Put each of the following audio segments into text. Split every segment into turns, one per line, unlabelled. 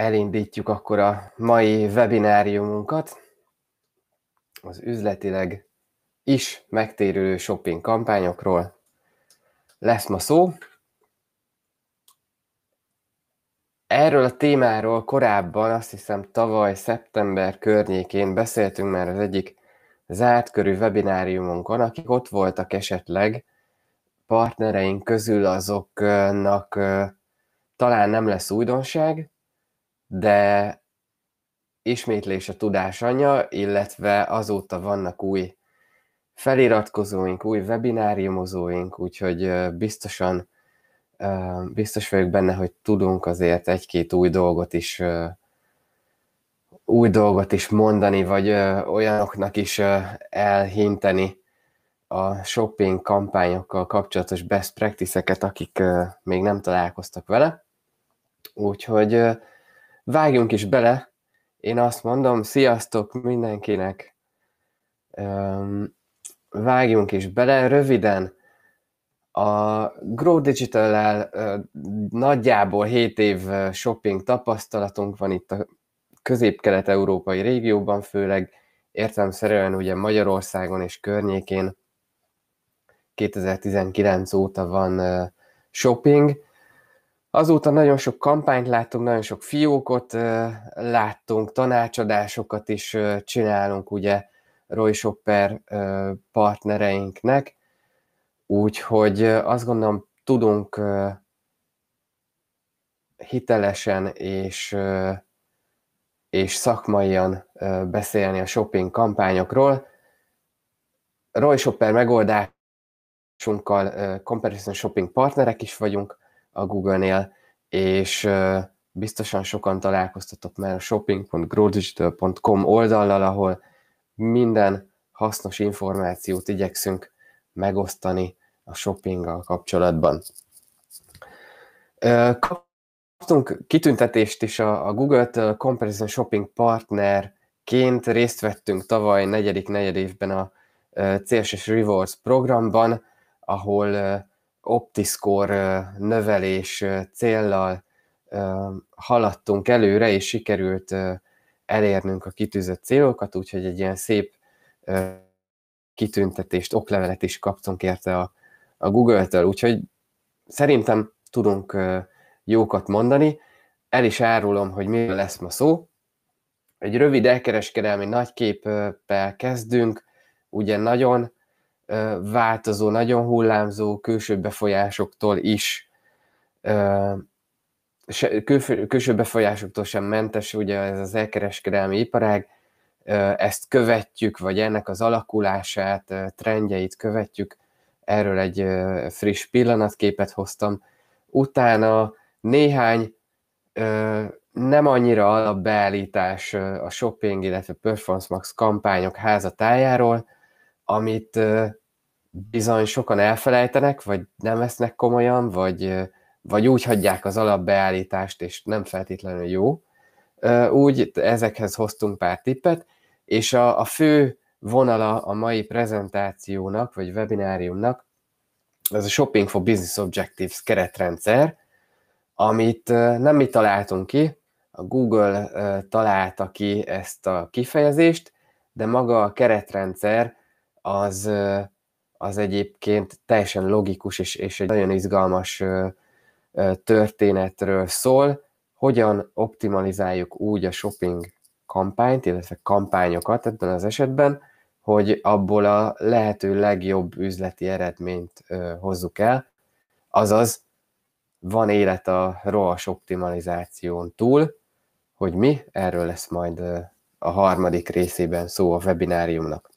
elindítjuk akkor a mai webináriumunkat, az üzletileg is megtérülő shopping kampányokról. Lesz ma szó. Erről a témáról korábban, azt hiszem tavaly szeptember környékén beszéltünk már az egyik zárt körű webináriumunkon, akik ott voltak esetleg, partnereink közül azoknak talán nem lesz újdonság, de ismétlés a tudás anya, illetve azóta vannak új feliratkozóink, új webináriumozóink, úgyhogy biztosan biztos vagyok benne, hogy tudunk azért egy-két új dolgot is új dolgot is mondani, vagy olyanoknak is elhinteni a shopping kampányokkal kapcsolatos best practice-eket, akik még nem találkoztak vele. Úgyhogy vágjunk is bele. Én azt mondom, sziasztok mindenkinek. vágjunk is bele röviden. A Grow digital el nagyjából 7 év shopping tapasztalatunk van itt a közép-kelet-európai régióban, főleg értelemszerűen ugye Magyarországon és környékén 2019 óta van shopping Azóta nagyon sok kampányt láttunk, nagyon sok fiókot láttunk, tanácsadásokat is csinálunk, ugye Roy Shopper partnereinknek, úgyhogy azt gondolom tudunk hitelesen és, és szakmaian beszélni a shopping kampányokról. Roy Shopper megoldásunkkal comparison shopping partnerek is vagyunk, a Google-nél, és biztosan sokan találkoztatok már a shopping.growdigital.com oldallal, ahol minden hasznos információt igyekszünk megosztani a shoppinggal kapcsolatban. Kaptunk kitüntetést is a Google-től, Comparison Shopping partnerként részt vettünk tavaly negyedik negyedévben a CSS Rewards programban, ahol optiszkor növelés céllal haladtunk előre, és sikerült elérnünk a kitűzött célokat, úgyhogy egy ilyen szép kitüntetést, oklevelet is kaptunk érte a, a Google-től, úgyhogy szerintem tudunk jókat mondani. El is árulom, hogy mi lesz ma szó. Egy rövid elkereskedelmi nagyképpel kezdünk, ugye nagyon változó, nagyon hullámzó külső befolyásoktól is külső befolyásoktól sem mentes, ugye ez az elkereskedelmi iparág, ezt követjük, vagy ennek az alakulását, trendjeit követjük, erről egy friss pillanatképet hoztam. Utána néhány nem annyira alapbeállítás a shopping, illetve performance max kampányok házatájáról, amit bizony sokan elfelejtenek, vagy nem vesznek komolyan, vagy, vagy úgy hagyják az alapbeállítást, és nem feltétlenül jó. Úgy ezekhez hoztunk pár tippet, és a, a fő vonala a mai prezentációnak, vagy webináriumnak, ez a Shopping for Business Objectives keretrendszer, amit nem mi találtunk ki, a Google találta ki ezt a kifejezést, de maga a keretrendszer az az egyébként teljesen logikus és, és egy nagyon izgalmas történetről szól, hogyan optimalizáljuk úgy a shopping kampányt, illetve kampányokat ebben az esetben, hogy abból a lehető legjobb üzleti eredményt hozzuk el, azaz van élet a ROAS optimalizáción túl, hogy mi, erről lesz majd a harmadik részében szó a webináriumnak.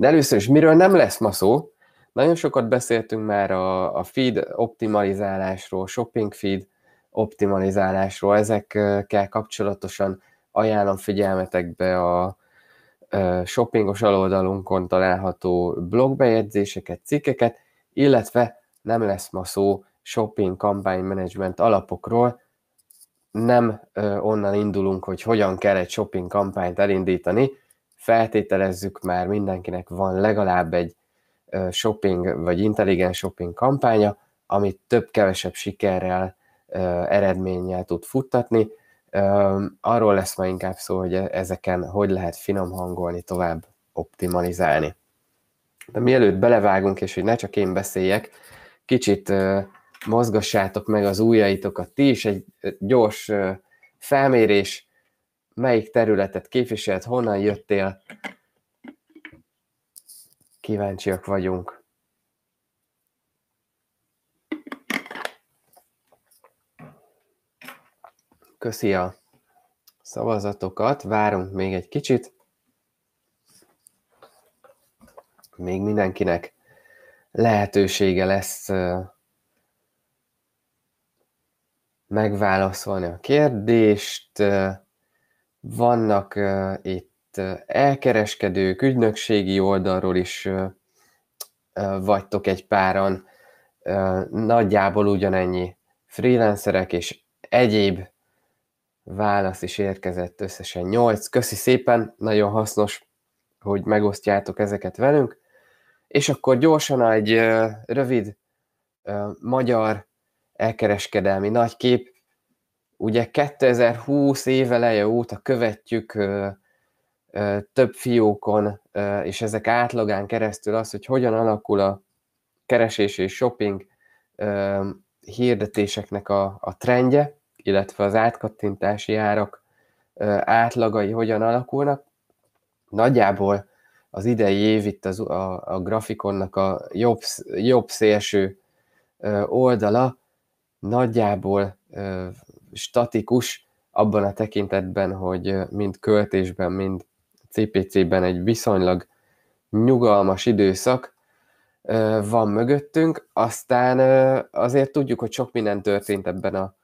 De először is, miről nem lesz ma szó, nagyon sokat beszéltünk már a, a feed optimalizálásról, shopping feed optimalizálásról, ezekkel kapcsolatosan ajánlom figyelmetekbe a shoppingos aloldalunkon található blogbejegyzéseket, cikkeket, illetve nem lesz ma szó shopping campaign management alapokról, nem onnan indulunk, hogy hogyan kell egy shopping kampányt elindítani, feltételezzük már mindenkinek van legalább egy shopping vagy intelligens shopping kampánya, amit több-kevesebb sikerrel, eredménnyel tud futtatni. Arról lesz ma inkább szó, hogy ezeken hogy lehet finom hangolni, tovább optimalizálni. De mielőtt belevágunk, és hogy ne csak én beszéljek, kicsit mozgassátok meg az ujjaitokat ti is, egy gyors felmérés melyik területet képviselt, honnan jöttél. Kíváncsiak vagyunk. Köszi a szavazatokat, várunk még egy kicsit. Még mindenkinek lehetősége lesz megválaszolni a kérdést. Vannak uh, itt elkereskedők, ügynökségi oldalról is uh, uh, vagytok egy páran, uh, nagyjából ugyanennyi freelancerek és egyéb válasz is érkezett, összesen 8. Köszi szépen, nagyon hasznos, hogy megosztjátok ezeket velünk. És akkor gyorsan egy uh, rövid uh, magyar elkereskedelmi nagykép ugye 2020 éveleje óta követjük ö, ö, több fiókon, ö, és ezek átlagán keresztül az, hogy hogyan alakul a keresés és shopping ö, hirdetéseknek a, a trendje, illetve az átkattintási árak ö, átlagai hogyan alakulnak. Nagyjából az idei év itt az, a, a grafikonnak a jobb, jobb szélső ö, oldala nagyjából statikus abban a tekintetben, hogy mind költésben, mind CPC-ben egy viszonylag nyugalmas időszak van mögöttünk, aztán azért tudjuk, hogy sok minden történt ebben a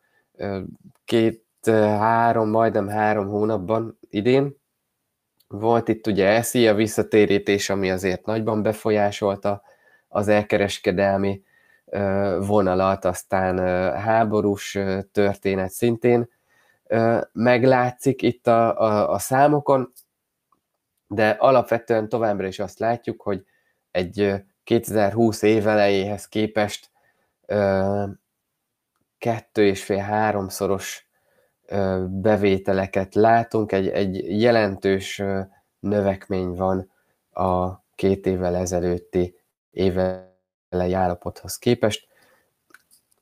két-három, majdnem három hónapban idén. Volt itt ugye ESZI, a visszatérítés, ami azért nagyban befolyásolta az elkereskedelmi vonalat, aztán háborús történet szintén meglátszik itt a, a, a számokon, de alapvetően továbbra is azt látjuk, hogy egy 2020 év elejéhez képest kettő és fél háromszoros bevételeket látunk, egy, egy jelentős növekmény van a két évvel ezelőtti évvel jelenlegi állapothoz képest,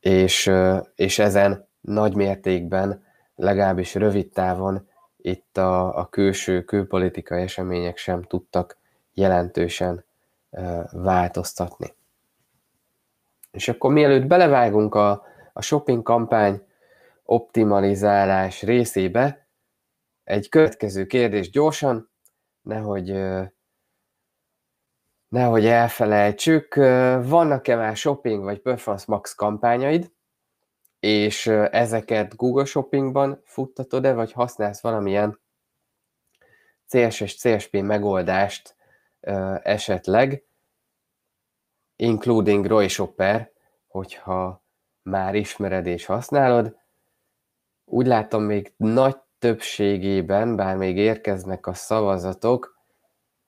és, és ezen nagy mértékben, legalábbis rövid távon itt a, a külső külpolitikai események sem tudtak jelentősen változtatni. És akkor mielőtt belevágunk a, a shopping kampány optimalizálás részébe, egy következő kérdés gyorsan, nehogy nehogy elfelejtsük, vannak-e már shopping vagy Performance Max kampányaid, és ezeket Google Shoppingban futtatod-e, vagy használsz valamilyen CSS, CSP megoldást esetleg, including Roy Shopper, hogyha már ismered és használod. Úgy látom, még nagy többségében, bár még érkeznek a szavazatok,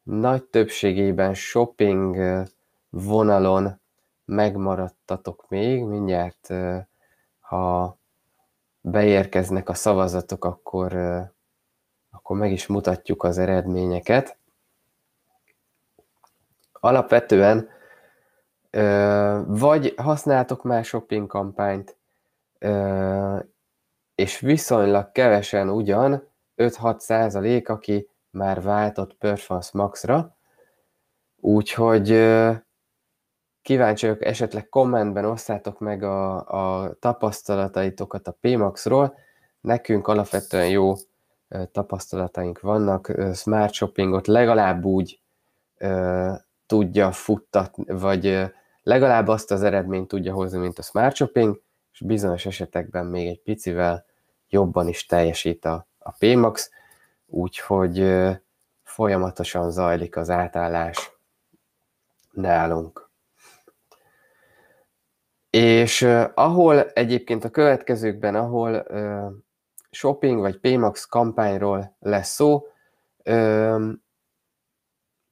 nagy többségében shopping vonalon megmaradtatok még, mindjárt ha beérkeznek a szavazatok, akkor, akkor meg is mutatjuk az eredményeket. Alapvetően vagy használtok már shopping kampányt, és viszonylag kevesen ugyan, 5-6 százalék, aki már váltott Performance Max-ra, úgyhogy kíváncsiak, esetleg kommentben osszátok meg a, a tapasztalataitokat a PMAX-ról, nekünk alapvetően jó tapasztalataink vannak, smart shoppingot legalább úgy ö, tudja futtatni, vagy legalább azt az eredményt tudja hozni, mint a smart shopping, és bizonyos esetekben még egy picivel jobban is teljesít a, a PMAX. Úgyhogy folyamatosan zajlik az átállás nálunk. És ahol egyébként a következőkben, ahol shopping vagy Pmax kampányról lesz szó,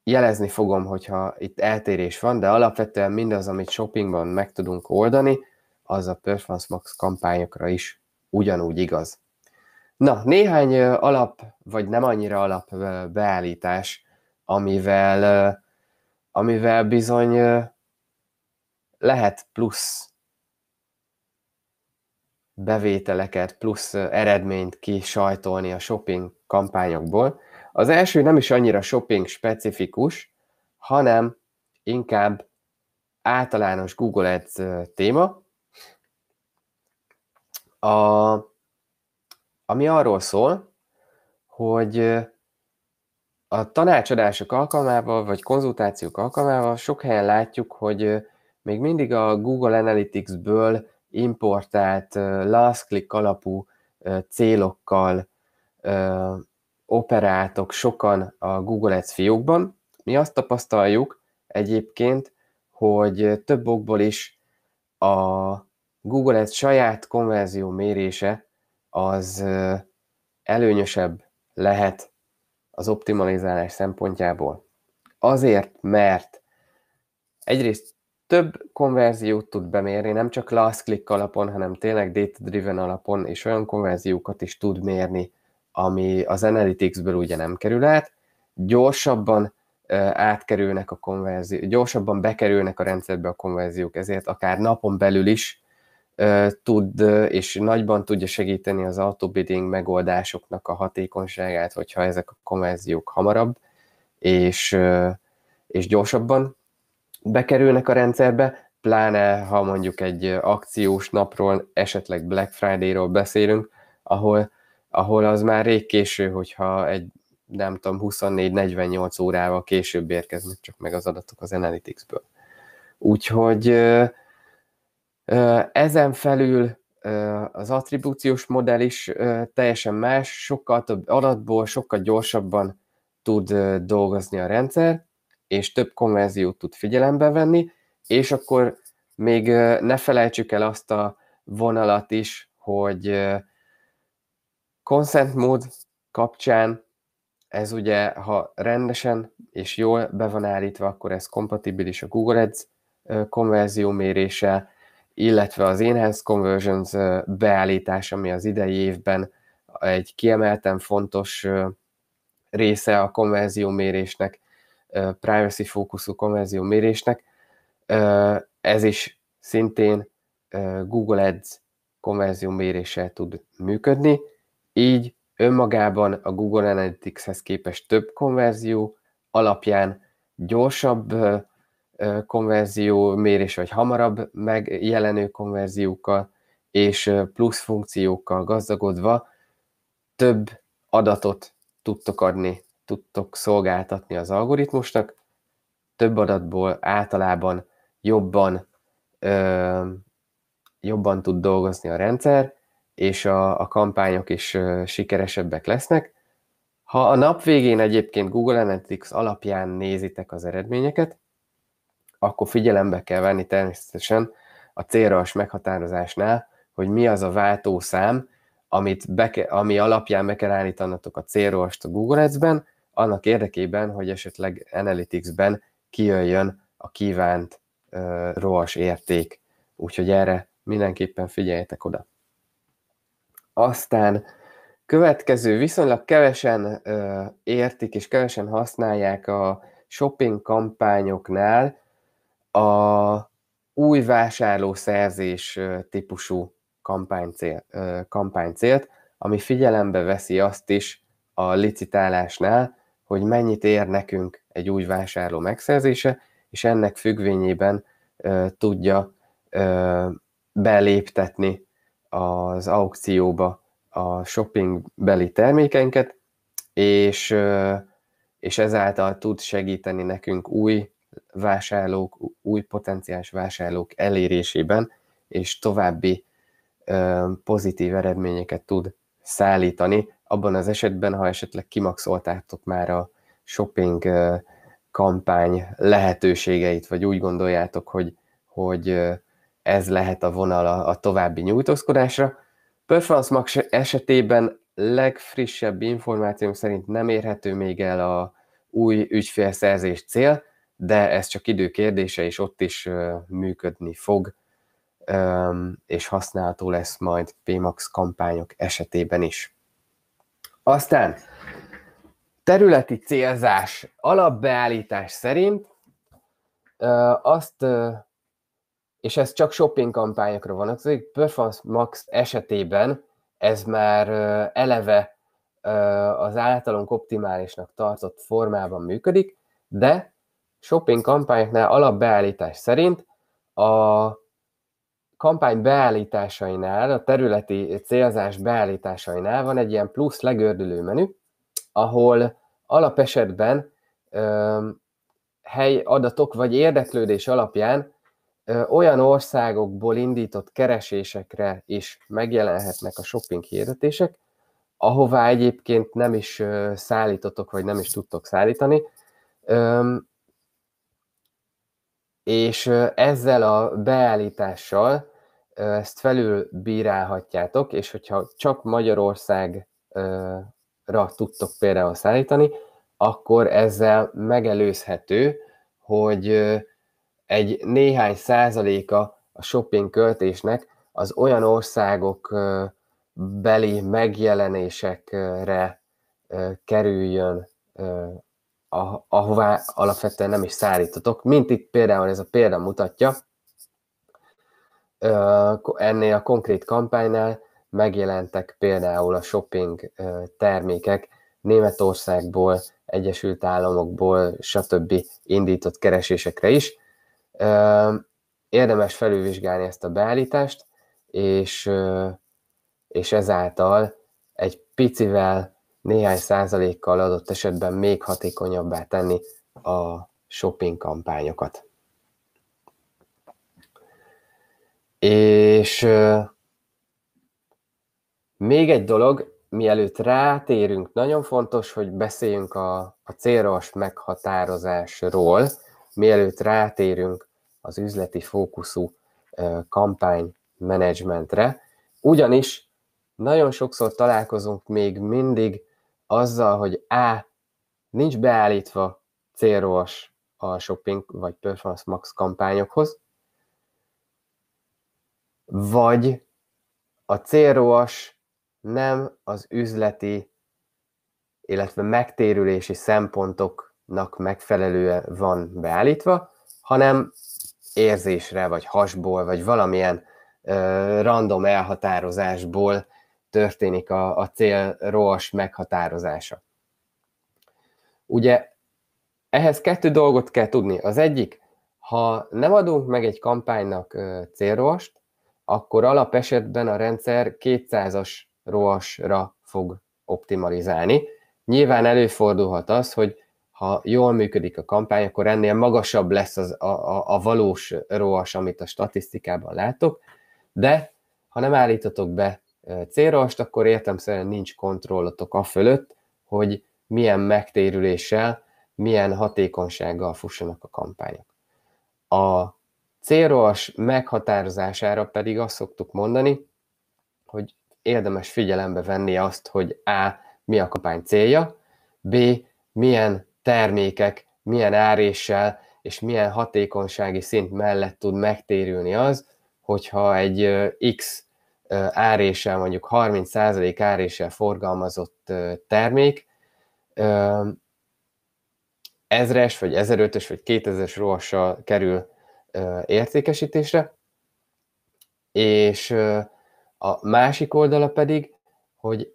jelezni fogom, hogyha itt eltérés van, de alapvetően mindaz, amit shoppingban meg tudunk oldani, az a Performance Max kampányokra is ugyanúgy igaz. Na, néhány alap, vagy nem annyira alap beállítás, amivel, amivel bizony lehet plusz bevételeket, plusz eredményt kisajtolni a shopping kampányokból. Az első nem is annyira shopping specifikus, hanem inkább általános Google Ads téma. A ami arról szól, hogy a tanácsadások alkalmával, vagy konzultációk alkalmával sok helyen látjuk, hogy még mindig a Google Analytics-ből importált last click alapú célokkal operáltok sokan a Google Ads fiókban. Mi azt tapasztaljuk egyébként, hogy több okból is a Google Ads saját konverzió mérése az előnyösebb lehet az optimalizálás szempontjából. Azért, mert egyrészt több konverziót tud bemérni, nem csak last click alapon, hanem tényleg data-driven alapon, és olyan konverziókat is tud mérni, ami az Analytics-ből ugye nem kerül át, gyorsabban átkerülnek a konverzió, gyorsabban bekerülnek a rendszerbe a konverziók, ezért akár napon belül is tud és nagyban tudja segíteni az autobidding megoldásoknak a hatékonyságát, hogyha ezek a konverziók hamarabb és, és gyorsabban bekerülnek a rendszerbe, pláne ha mondjuk egy akciós napról, esetleg Black Friday-ról beszélünk, ahol, ahol az már rég késő, hogyha egy nem tudom, 24-48 órával később érkeznek csak meg az adatok az Analytics-ből. Úgyhogy ezen felül az attribúciós modell is teljesen más, sokkal több adatból, sokkal gyorsabban tud dolgozni a rendszer, és több konverziót tud figyelembe venni, és akkor még ne felejtsük el azt a vonalat is, hogy consent mód kapcsán ez ugye, ha rendesen és jól be van állítva, akkor ez kompatibilis a Google Ads konverzió méréssel, illetve az Enhanced Conversions beállítás, ami az idei évben egy kiemelten fontos része a konverzió mérésnek, privacy fókuszú konverzió mérésnek, Ez is szintén Google Ads konverzió méréssel tud működni, így önmagában a Google Analytics-hez képest több konverzió alapján gyorsabb konverzió mérés, vagy hamarabb megjelenő konverziókkal, és plusz funkciókkal gazdagodva több adatot tudtok adni, tudtok szolgáltatni az algoritmusnak, több adatból általában jobban, ö, jobban tud dolgozni a rendszer, és a, a kampányok is ö, sikeresebbek lesznek. Ha a nap végén egyébként Google Analytics alapján nézitek az eredményeket, akkor figyelembe kell venni természetesen a célras meghatározásnál, hogy mi az a váltószám, amit be ami alapján be kell állítanatok a célrost a Google Ads-ben, annak érdekében, hogy esetleg Analytics-ben kijöjjön a kívánt uh, ROAS érték. Úgyhogy erre mindenképpen figyeljetek oda. Aztán következő, viszonylag kevesen uh, értik és kevesen használják a shopping kampányoknál a új szerzés típusú kampánycél, kampánycélt, ami figyelembe veszi azt is a licitálásnál, hogy mennyit ér nekünk egy új vásárló megszerzése, és ennek függvényében ö, tudja ö, beléptetni az aukcióba a shopping beli termékenket, és, ö, és ezáltal tud segíteni nekünk új vásárlók, új potenciális vásárlók elérésében, és további ö, pozitív eredményeket tud szállítani, abban az esetben, ha esetleg kimaxoltátok már a shopping ö, kampány lehetőségeit, vagy úgy gondoljátok, hogy, hogy ö, ez lehet a vonal a, a további nyújtózkodásra. Performance Max esetében legfrissebb információm szerint nem érhető még el a új ügyfélszerzés cél, de ez csak idő kérdése, és ott is működni fog, és használható lesz majd PMAX kampányok esetében is. Aztán területi célzás alapbeállítás szerint azt, és ez csak shopping kampányokra vonatkozik, Performance Max esetében ez már eleve az általunk optimálisnak tartott formában működik, de shopping kampányoknál alapbeállítás szerint a kampány beállításainál, a területi célzás beállításainál van egy ilyen plusz legördülő menü, ahol alapesetben ö, helyadatok vagy érdeklődés alapján ö, olyan országokból indított keresésekre is megjelenhetnek a shopping hirdetések, ahová egyébként nem is szállítotok, vagy nem is tudtok szállítani. Ö, és ezzel a beállítással ezt felül bírálhatjátok és hogyha csak Magyarországra tudtok például szállítani, akkor ezzel megelőzhető, hogy egy néhány százaléka a shopping költésnek az olyan országok beli megjelenésekre kerüljön ahová alapvetően nem is szállítotok, mint itt például ez a példa mutatja, ennél a konkrét kampánynál megjelentek például a shopping termékek Németországból, Egyesült Államokból, stb. indított keresésekre is. Érdemes felülvizsgálni ezt a beállítást, és, és ezáltal egy picivel néhány százalékkal adott esetben még hatékonyabbá tenni a shopping kampányokat. És még egy dolog, mielőtt rátérünk, nagyon fontos, hogy beszéljünk a, a célos meghatározásról, mielőtt rátérünk az üzleti fókuszú kampánymenedzsmentre, ugyanis nagyon sokszor találkozunk még mindig azzal, hogy A. nincs beállítva célrós a shopping vagy performance max kampányokhoz, vagy a célrós nem az üzleti, illetve megtérülési szempontoknak megfelelően van beállítva, hanem érzésre, vagy hasból, vagy valamilyen ö, random elhatározásból történik a, a cél rohas meghatározása. Ugye ehhez kettő dolgot kell tudni. Az egyik, ha nem adunk meg egy kampánynak célrost, akkor alapesetben a rendszer 200-as rohasra fog optimalizálni. Nyilván előfordulhat az, hogy ha jól működik a kampány, akkor ennél magasabb lesz az, a, a, a valós roas, amit a statisztikában látok, de ha nem állítotok be célrost, akkor szerint nincs kontrollotok a fölött, hogy milyen megtérüléssel, milyen hatékonysággal fussanak a kampányok. A célros meghatározására pedig azt szoktuk mondani, hogy érdemes figyelembe venni azt, hogy A. mi a kampány célja, B. milyen termékek, milyen áréssel és milyen hatékonysági szint mellett tud megtérülni az, hogyha egy X áréssel, mondjuk 30% áréssel forgalmazott termék, ezres, vagy 1005-ös, vagy 2000-es rovassal kerül értékesítésre, és a másik oldala pedig, hogy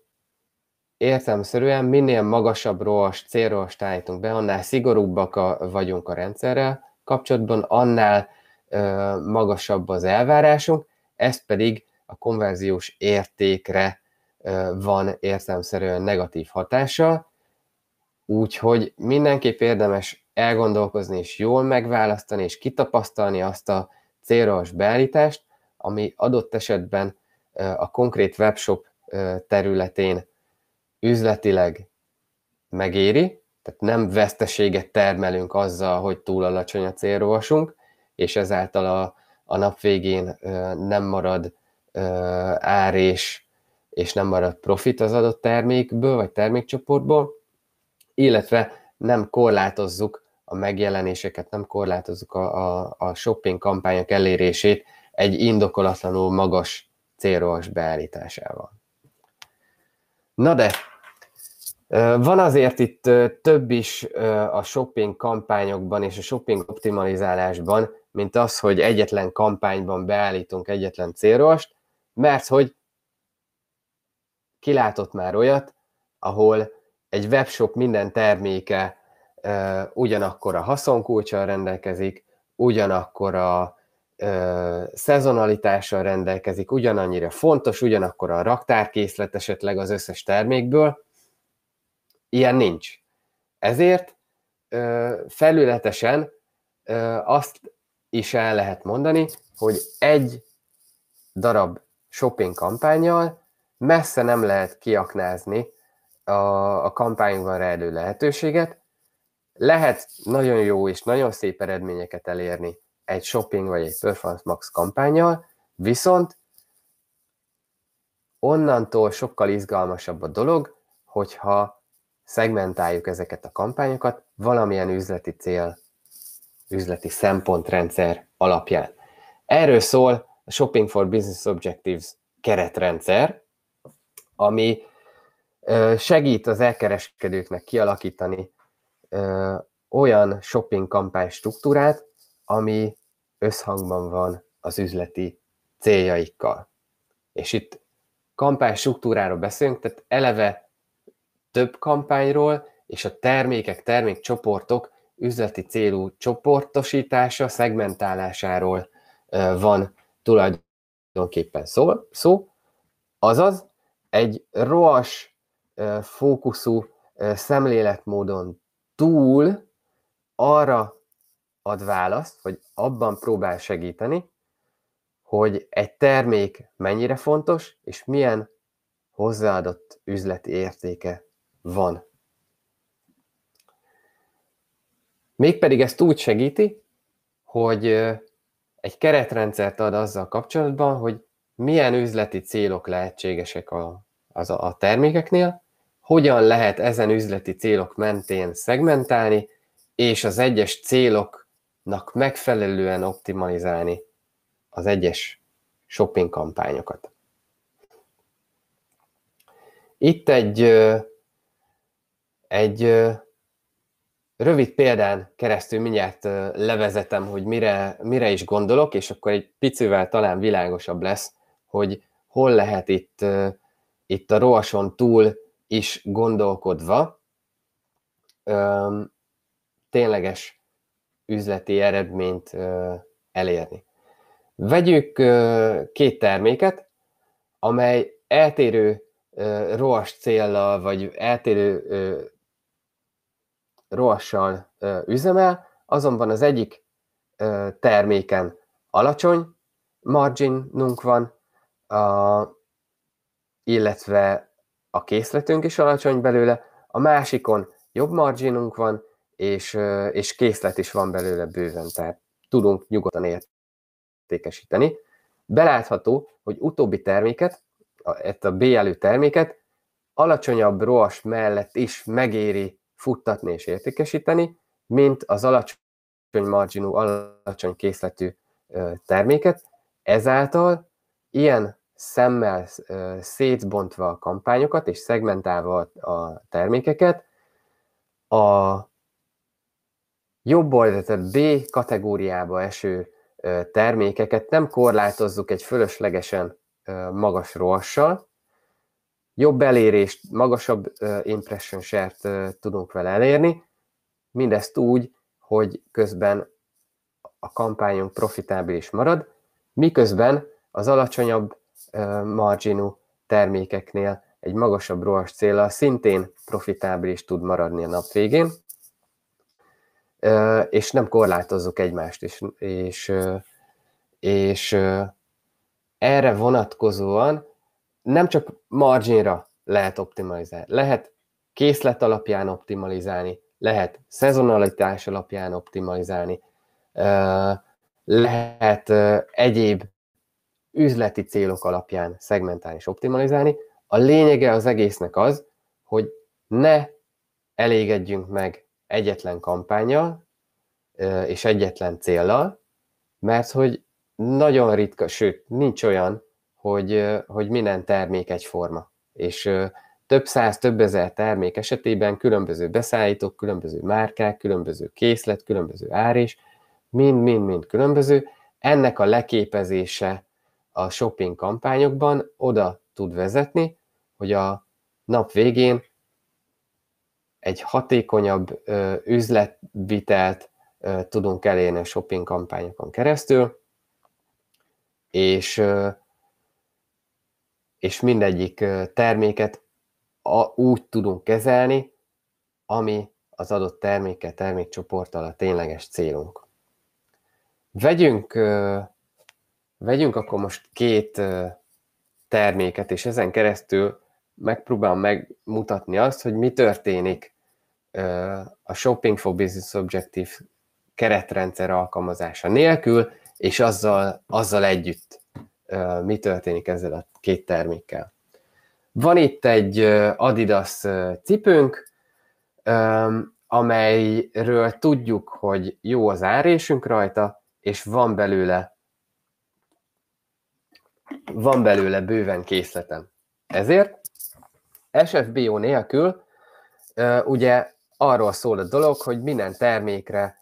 értelmszerűen minél magasabb rovas, célrohast állítunk be, annál szigorúbbak a, vagyunk a rendszerrel kapcsolatban, annál ö, magasabb az elvárásunk, ezt pedig a konverziós értékre van értelmszerűen negatív hatása, úgyhogy mindenképp érdemes elgondolkozni és jól megválasztani és kitapasztalni azt a célos beállítást, ami adott esetben a konkrét webshop területén üzletileg megéri, tehát nem veszteséget termelünk azzal, hogy túl alacsony a célrovasunk, és ezáltal a, a nap végén nem marad ár és, és nem marad profit az adott termékből, vagy termékcsoportból, illetve nem korlátozzuk a megjelenéseket, nem korlátozzuk a, a, a shopping kampányok elérését egy indokolatlanul magas célros beállításával. Na de, van azért itt több is a shopping kampányokban és a shopping optimalizálásban, mint az, hogy egyetlen kampányban beállítunk egyetlen célrost, mert hogy kilátott már olyat, ahol egy webshop minden terméke ö, ugyanakkor a haszonkulcsal rendelkezik, ugyanakkor a ö, szezonalitással rendelkezik, ugyanannyira fontos, ugyanakkor a raktárkészlet esetleg az összes termékből. Ilyen nincs. Ezért ö, felületesen ö, azt is el lehet mondani, hogy egy darab shopping kampányjal messze nem lehet kiaknázni a, a kampányban rejlő lehetőséget. Lehet nagyon jó és nagyon szép eredményeket elérni egy shopping vagy egy performance max kampányjal, viszont onnantól sokkal izgalmasabb a dolog, hogyha szegmentáljuk ezeket a kampányokat valamilyen üzleti cél, üzleti szempontrendszer alapján. Erről szól a Shopping for Business Objectives keretrendszer, ami segít az elkereskedőknek kialakítani olyan shopping kampány struktúrát, ami összhangban van az üzleti céljaikkal. És itt kampány struktúráról beszélünk, tehát eleve több kampányról, és a termékek, termékcsoportok üzleti célú csoportosítása, szegmentálásáról van tulajdonképpen szó, szó, azaz egy roas fókuszú szemléletmódon túl arra ad választ, vagy abban próbál segíteni, hogy egy termék mennyire fontos, és milyen hozzáadott üzleti értéke van. Mégpedig ezt úgy segíti, hogy egy keretrendszert ad azzal kapcsolatban, hogy milyen üzleti célok lehetségesek a, az a, a termékeknél, hogyan lehet ezen üzleti célok mentén szegmentálni, és az egyes céloknak megfelelően optimalizálni az egyes shopping kampányokat. Itt egy, egy rövid példán keresztül mindjárt levezetem, hogy mire, mire is gondolok, és akkor egy picivel talán világosabb lesz, hogy hol lehet itt, itt a rovason túl is gondolkodva tényleges üzleti eredményt elérni. Vegyük két terméket, amely eltérő roas célnal, vagy eltérő rohassal üzemel, azonban az egyik terméken alacsony marginunk van, a, illetve a készletünk is alacsony belőle, a másikon jobb marginunk van, és, és készlet is van belőle bőven, tehát tudunk nyugodtan értékesíteni. Belátható, hogy utóbbi terméket, ezt a B elő terméket alacsonyabb roas mellett is megéri futtatni és értékesíteni, mint az alacsony marginú, alacsony készletű terméket. Ezáltal ilyen szemmel szétbontva a kampányokat és szegmentálva a termékeket, a jobb oldalt, a B kategóriába eső termékeket nem korlátozzuk egy fölöslegesen magas rossal, jobb elérést, magasabb impression share-t tudunk vele elérni, mindezt úgy, hogy közben a kampányunk profitábilis marad, miközben az alacsonyabb marginú termékeknél egy magasabb rohas célra szintén profitábilis tud maradni a nap végén, és nem korlátozzuk egymást, és, és, és erre vonatkozóan nem csak marginra lehet optimalizálni, lehet készlet alapján optimalizálni, lehet szezonalitás alapján optimalizálni, lehet egyéb üzleti célok alapján szegmentálni és optimalizálni. A lényege az egésznek az, hogy ne elégedjünk meg egyetlen kampányjal és egyetlen céllal, mert hogy nagyon ritka, sőt, nincs olyan, hogy, hogy minden termék egyforma. És több száz, több ezer termék esetében különböző beszállítók, különböző márkák, különböző készlet, különböző ár is, mind-mind-mind különböző. Ennek a leképezése a shopping kampányokban oda tud vezetni, hogy a nap végén egy hatékonyabb ö, üzletvitelt ö, tudunk elérni a shopping kampányokon keresztül, és ö, és mindegyik terméket a, úgy tudunk kezelni, ami az adott terméke, termékcsoporttal a tényleges célunk. Vegyünk, vegyünk akkor most két terméket, és ezen keresztül megpróbálom megmutatni azt, hogy mi történik a Shopping for Business Objective keretrendszer alkalmazása nélkül, és azzal, azzal együtt mi történik ezzel a két termékkel. Van itt egy Adidas cipőnk, amelyről tudjuk, hogy jó az árésünk rajta, és van belőle van belőle bőven készletem. Ezért SFBO nélkül ugye arról szól a dolog, hogy minden termékre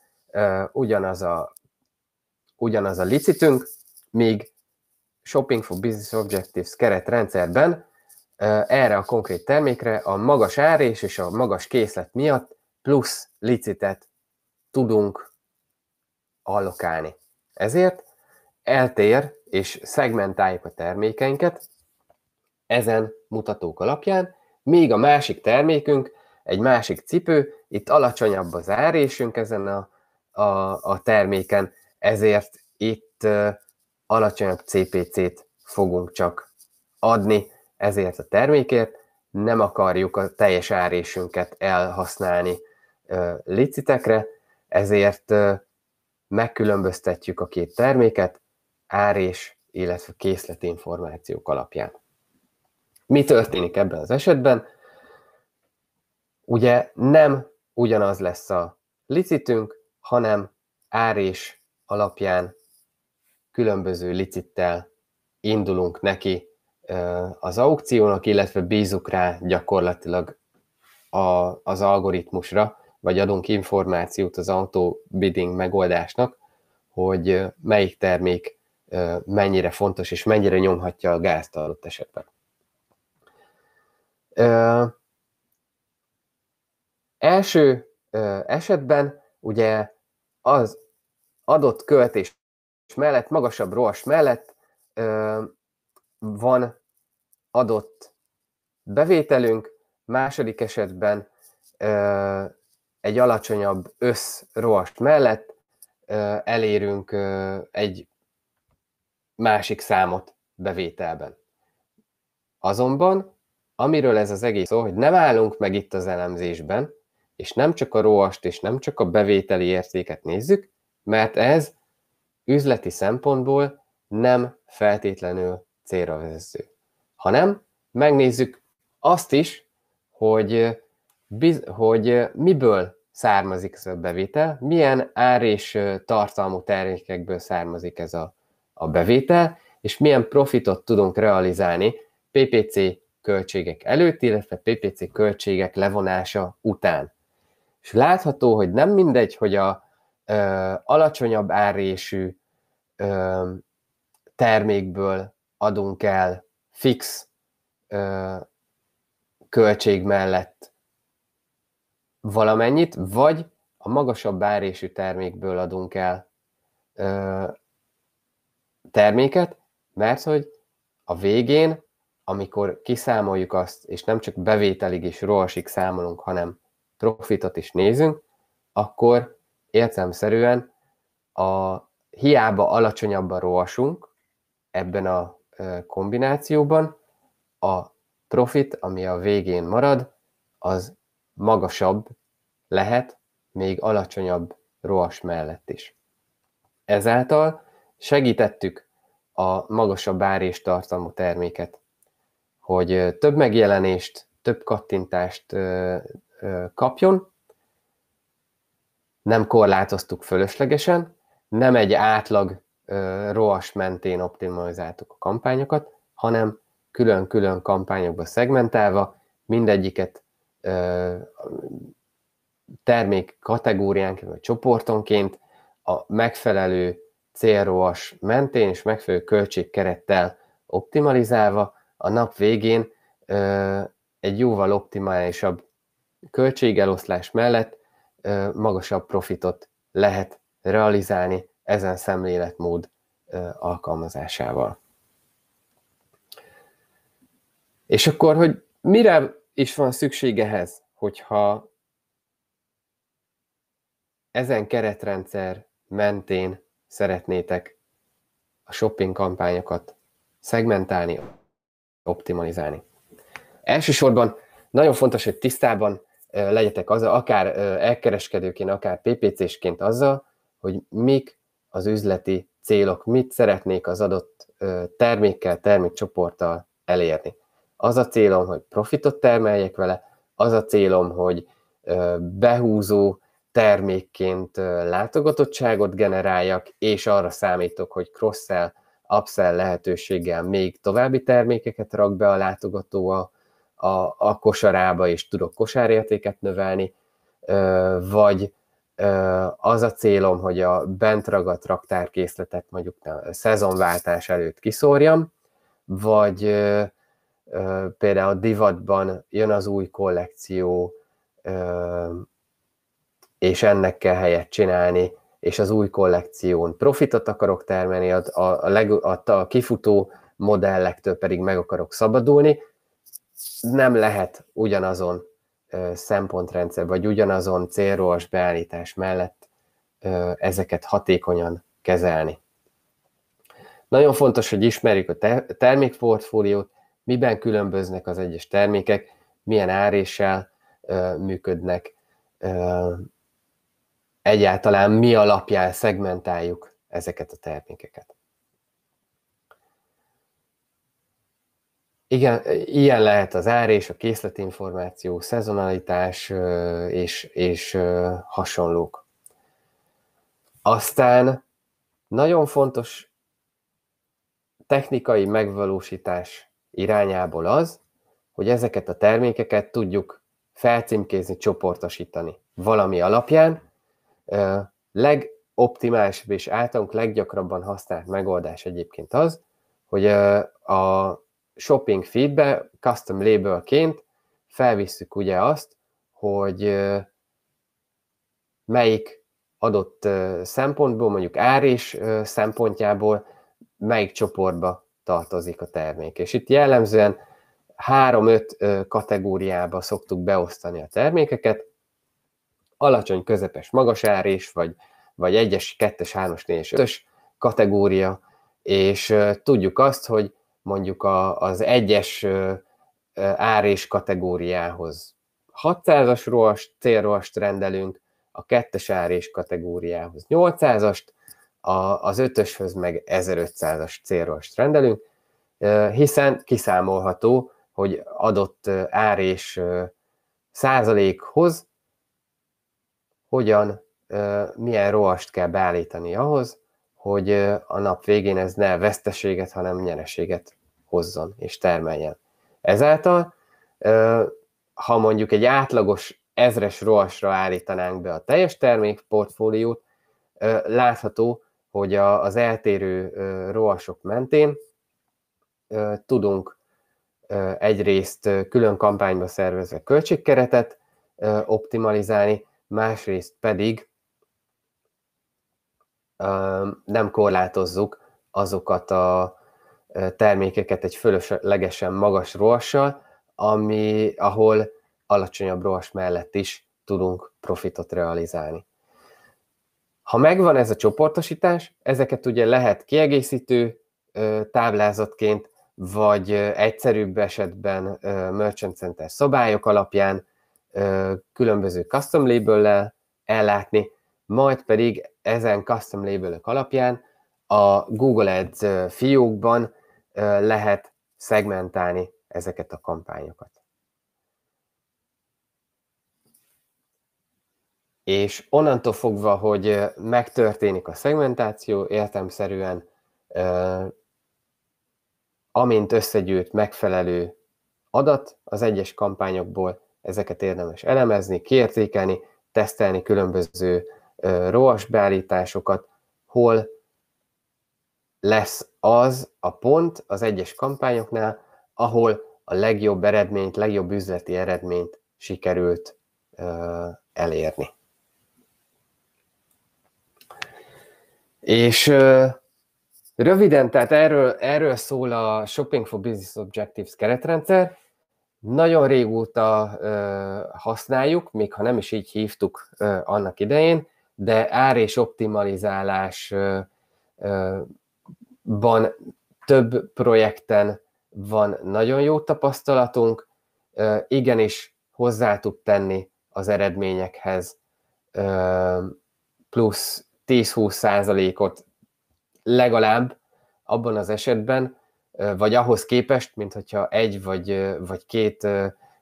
ugyanaz a, ugyanaz a licitünk, míg Shopping for Business Objectives keretrendszerben erre a konkrét termékre a magas árés és a magas készlet miatt plusz licitet tudunk allokálni. Ezért eltér és szegmentáljuk a termékeinket ezen mutatók alapján, még a másik termékünk, egy másik cipő, itt alacsonyabb az árésünk ezen a, a, a terméken, ezért itt alacsonyabb CPC-t fogunk csak adni ezért a termékért, nem akarjuk a teljes árésünket elhasználni licitekre, ezért megkülönböztetjük a két terméket árés, illetve készleti információk alapján. Mi történik ebben az esetben? Ugye nem ugyanaz lesz a licitünk, hanem árés alapján különböző licittel indulunk neki az aukciónak, illetve bízunk rá gyakorlatilag a, az algoritmusra, vagy adunk információt az autó bidding megoldásnak, hogy melyik termék mennyire fontos és mennyire nyomhatja a gázt adott esetben. Első esetben ugye az adott költés mellett, magasabb rohas mellett ö, van adott bevételünk, második esetben ö, egy alacsonyabb összrohast mellett ö, elérünk ö, egy másik számot bevételben. Azonban, amiről ez az egész szó, hogy nem állunk meg itt az elemzésben, és nem csak a roast és nem csak a bevételi értéket nézzük, mert ez üzleti szempontból nem feltétlenül célra vezető. Hanem megnézzük azt is, hogy, biz, hogy miből származik ez a bevétel, milyen ár és tartalmú termékekből származik ez a, a bevétel, és milyen profitot tudunk realizálni PPC költségek előtt, illetve PPC költségek levonása után. És látható, hogy nem mindegy, hogy a, ö, alacsonyabb árésű ö, termékből adunk el fix ö, költség mellett valamennyit, vagy a magasabb árésű termékből adunk el ö, terméket, mert hogy a végén, amikor kiszámoljuk azt, és nem csak bevételig és rohasig számolunk, hanem profitot is nézünk, akkor értelmszerűen a hiába alacsonyabban rohasunk ebben a kombinációban, a profit, ami a végén marad, az magasabb lehet, még alacsonyabb rohas mellett is. Ezáltal segítettük a magasabb tartalmú terméket, hogy több megjelenést, több kattintást kapjon, nem korlátoztuk fölöslegesen, nem egy átlag ö, ROAS mentén optimalizáltuk a kampányokat, hanem külön-külön kampányokba szegmentálva, mindegyiket ö, termék kategóriánként vagy csoportonként a megfelelő célroas mentén és megfelelő költségkerettel optimalizálva a nap végén egy jóval optimálisabb költségeloszlás mellett magasabb profitot lehet realizálni ezen szemléletmód alkalmazásával. És akkor, hogy mire is van szükség ehhez, hogyha ezen keretrendszer mentén szeretnétek a shopping kampányokat szegmentálni, optimalizálni. Elsősorban nagyon fontos, hogy tisztában legyetek azzal, akár elkereskedőként, akár PPC-sként azzal, hogy mik az üzleti célok, mit szeretnék az adott termékkel, termékcsoporttal elérni. Az a célom, hogy profitot termeljek vele, az a célom, hogy behúzó termékként látogatottságot generáljak, és arra számítok, hogy cross-sell, upsell lehetőséggel még további termékeket rak be a látogatóval, a, a kosarába, és tudok kosárértéket növelni, vagy az a célom, hogy a bent ragadt raktárkészletet mondjuk a szezonváltás előtt kiszórjam, vagy például a divatban jön az új kollekció, és ennek kell helyet csinálni, és az új kollekción profitot akarok termelni, a, a, a, leg, a, a kifutó modellektől pedig meg akarok szabadulni, nem lehet ugyanazon szempontrendszer, vagy ugyanazon célrólas beállítás mellett ezeket hatékonyan kezelni. Nagyon fontos, hogy ismerjük a termékportfóliót, miben különböznek az egyes termékek, milyen áréssel működnek, egyáltalán mi alapján szegmentáljuk ezeket a termékeket. Igen, e, ilyen lehet az ár és a készletinformáció, szezonalitás és, és hasonlók. Aztán nagyon fontos technikai megvalósítás irányából az, hogy ezeket a termékeket tudjuk felcímkézni, csoportosítani valami alapján. Legoptimálisabb és általunk leggyakrabban használt megoldás egyébként az, hogy a shopping feedbe custom labelként felvisszük ugye azt, hogy melyik adott szempontból, mondjuk árés szempontjából melyik csoportba tartozik a termék. És itt jellemzően három-öt kategóriába szoktuk beosztani a termékeket, alacsony, közepes, magas árés, vagy, vagy egyes, 4-es, 5-ös kategória, és tudjuk azt, hogy mondjuk a, az egyes ár és kategóriához 600-as rohast, célrohast rendelünk, a kettes és kategóriához 800-ast, a, az ötöshöz meg 1500-as célrohast rendelünk, hiszen kiszámolható, hogy adott ár és százalékhoz hogyan, milyen rohast kell beállítani ahhoz, hogy a nap végén ez ne veszteséget, hanem nyereséget hozzon és termeljen. Ezáltal, ha mondjuk egy átlagos ezres rohasra állítanánk be a teljes termékportfóliót, látható, hogy az eltérő rohasok mentén tudunk egyrészt külön kampányba szervezve költségkeretet optimalizálni, másrészt pedig nem korlátozzuk azokat a termékeket egy fölöslegesen magas rohassal, ami, ahol alacsonyabb rohas mellett is tudunk profitot realizálni. Ha megvan ez a csoportosítás, ezeket ugye lehet kiegészítő táblázatként, vagy egyszerűbb esetben Merchant Center szabályok alapján különböző custom label-lel ellátni, majd pedig ezen custom label alapján a Google Ads fiókban lehet szegmentálni ezeket a kampányokat. És onnantól fogva, hogy megtörténik a szegmentáció, értelmszerűen amint összegyűjt megfelelő adat az egyes kampányokból, ezeket érdemes elemezni, kiértékelni, tesztelni különböző roas beállításokat, hol lesz az a pont az egyes kampányoknál, ahol a legjobb eredményt, legjobb üzleti eredményt sikerült elérni. És röviden, tehát erről, erről szól a Shopping for Business Objectives keretrendszer. Nagyon régóta használjuk, még ha nem is így hívtuk annak idején, de ár és optimalizálásban több projekten van nagyon jó tapasztalatunk, igenis hozzá tud tenni az eredményekhez plusz 10-20 százalékot legalább abban az esetben, vagy ahhoz képest, mint hogyha egy vagy, vagy két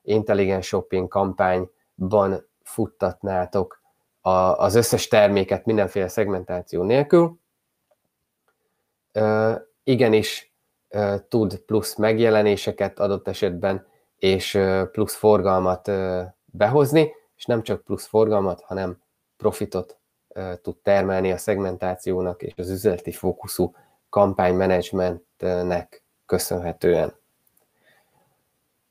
intelligens shopping kampányban futtatnátok a, az összes terméket mindenféle szegmentáció nélkül, igenis tud plusz megjelenéseket adott esetben, és plusz forgalmat behozni, és nem csak plusz forgalmat, hanem profitot tud termelni a szegmentációnak és az üzleti fókuszú kampánymenedzsmentnek köszönhetően.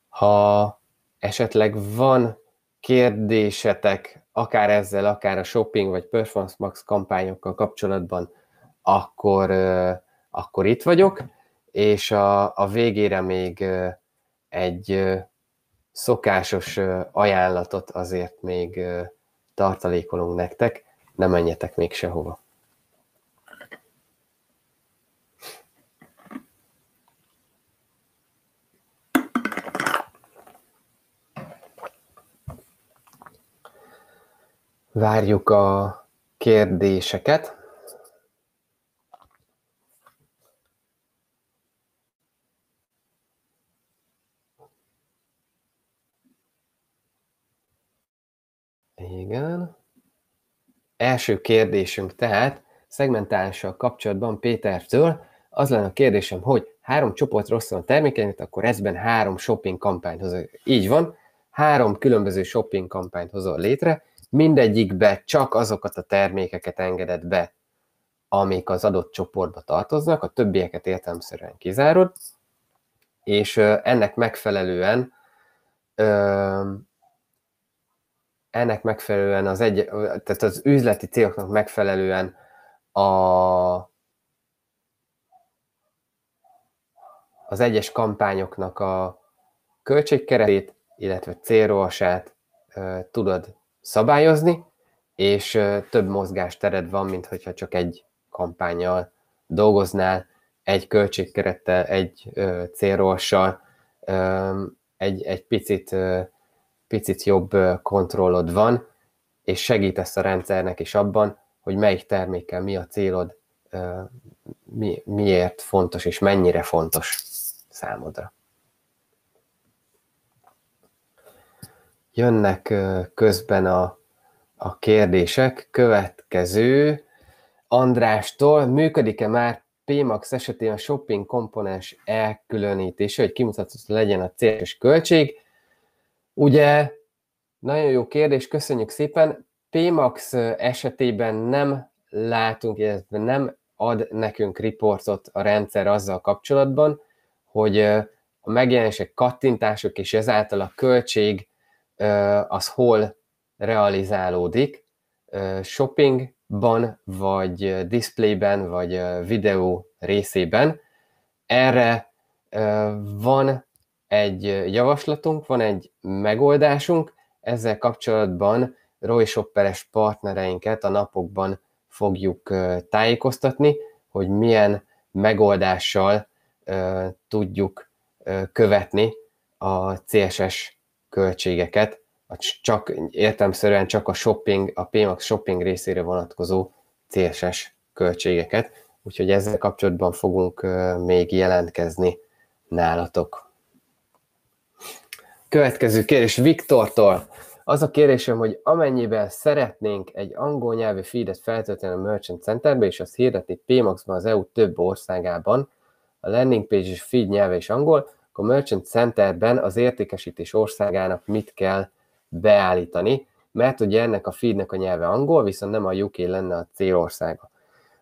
Ha esetleg van kérdésetek akár ezzel, akár a shopping vagy performance max kampányokkal kapcsolatban, akkor, akkor itt vagyok, és a, a végére még egy szokásos ajánlatot azért még tartalékolunk nektek, ne menjetek még sehova. Várjuk a kérdéseket. Igen. Első kérdésünk tehát szegmentálással kapcsolatban Pétertől. Az lenne a kérdésem, hogy három csoportra rosszul a termékeimet, akkor ezben három shopping kampányt hozol. Így van, három különböző shopping kampányt hozol létre, mindegyikbe csak azokat a termékeket engedett be, amik az adott csoportba tartoznak, a többieket értelmszerűen kizárod, és ennek megfelelően ennek megfelelően az egy, tehát az üzleti céloknak megfelelően a, az egyes kampányoknak a költségkeretét, illetve célrósát tudod szabályozni, és több mozgástered van, mint hogyha csak egy kampányjal dolgoznál, egy költségkerettel, egy ö, egy, egy picit, picit jobb kontrollod van, és segítesz a rendszernek is abban, hogy melyik termékkel mi a célod, mi, miért fontos és mennyire fontos számodra. jönnek közben a, a kérdések. Következő Andrástól, működik-e már PMAX esetén a shopping komponens elkülönítése, hogy kimutatott legyen a cél és költség? Ugye, nagyon jó kérdés, köszönjük szépen. PMAX esetében nem látunk, illetve nem ad nekünk riportot a rendszer azzal kapcsolatban, hogy a megjelenések, kattintások és ezáltal a költség az hol realizálódik, shoppingban, vagy displayben, vagy videó részében. Erre van egy javaslatunk, van egy megoldásunk, ezzel kapcsolatban Roy Shopperes partnereinket a napokban fogjuk tájékoztatni, hogy milyen megoldással tudjuk követni a CSS költségeket, a csak értelmszerűen csak a shopping, a PMAX shopping részére vonatkozó CSS költségeket, úgyhogy ezzel kapcsolatban fogunk még jelentkezni nálatok. Következő kérés Viktortól. Az a kérésem, hogy amennyiben szeretnénk egy angol nyelvű feedet feltölteni a Merchant Centerbe, és azt hirdetni PMAX-ban az EU több országában, a landing page és feed nyelve is angol, akkor Merchant Centerben az értékesítés országának mit kell beállítani, mert ugye ennek a feednek a nyelve angol, viszont nem a UK lenne a célországa.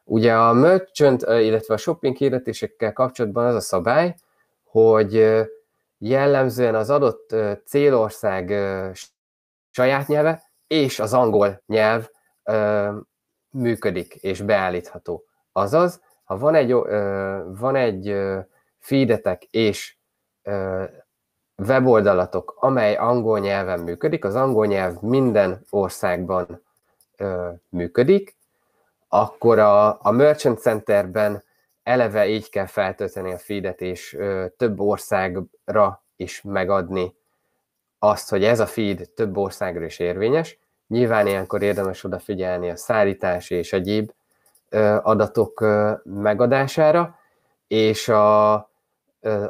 Ugye a merchant, illetve a shopping hirdetésekkel kapcsolatban az a szabály, hogy jellemzően az adott célország saját nyelve és az angol nyelv működik és beállítható. Azaz, ha van egy, van egy feedetek és weboldalatok, amely angol nyelven működik, az angol nyelv minden országban működik, akkor a, a Merchant Centerben eleve így kell feltölteni a feedet, és ö, több országra is megadni azt, hogy ez a feed több országra is érvényes. Nyilván ilyenkor érdemes odafigyelni a szállítás és egyéb ö, adatok ö, megadására, és a,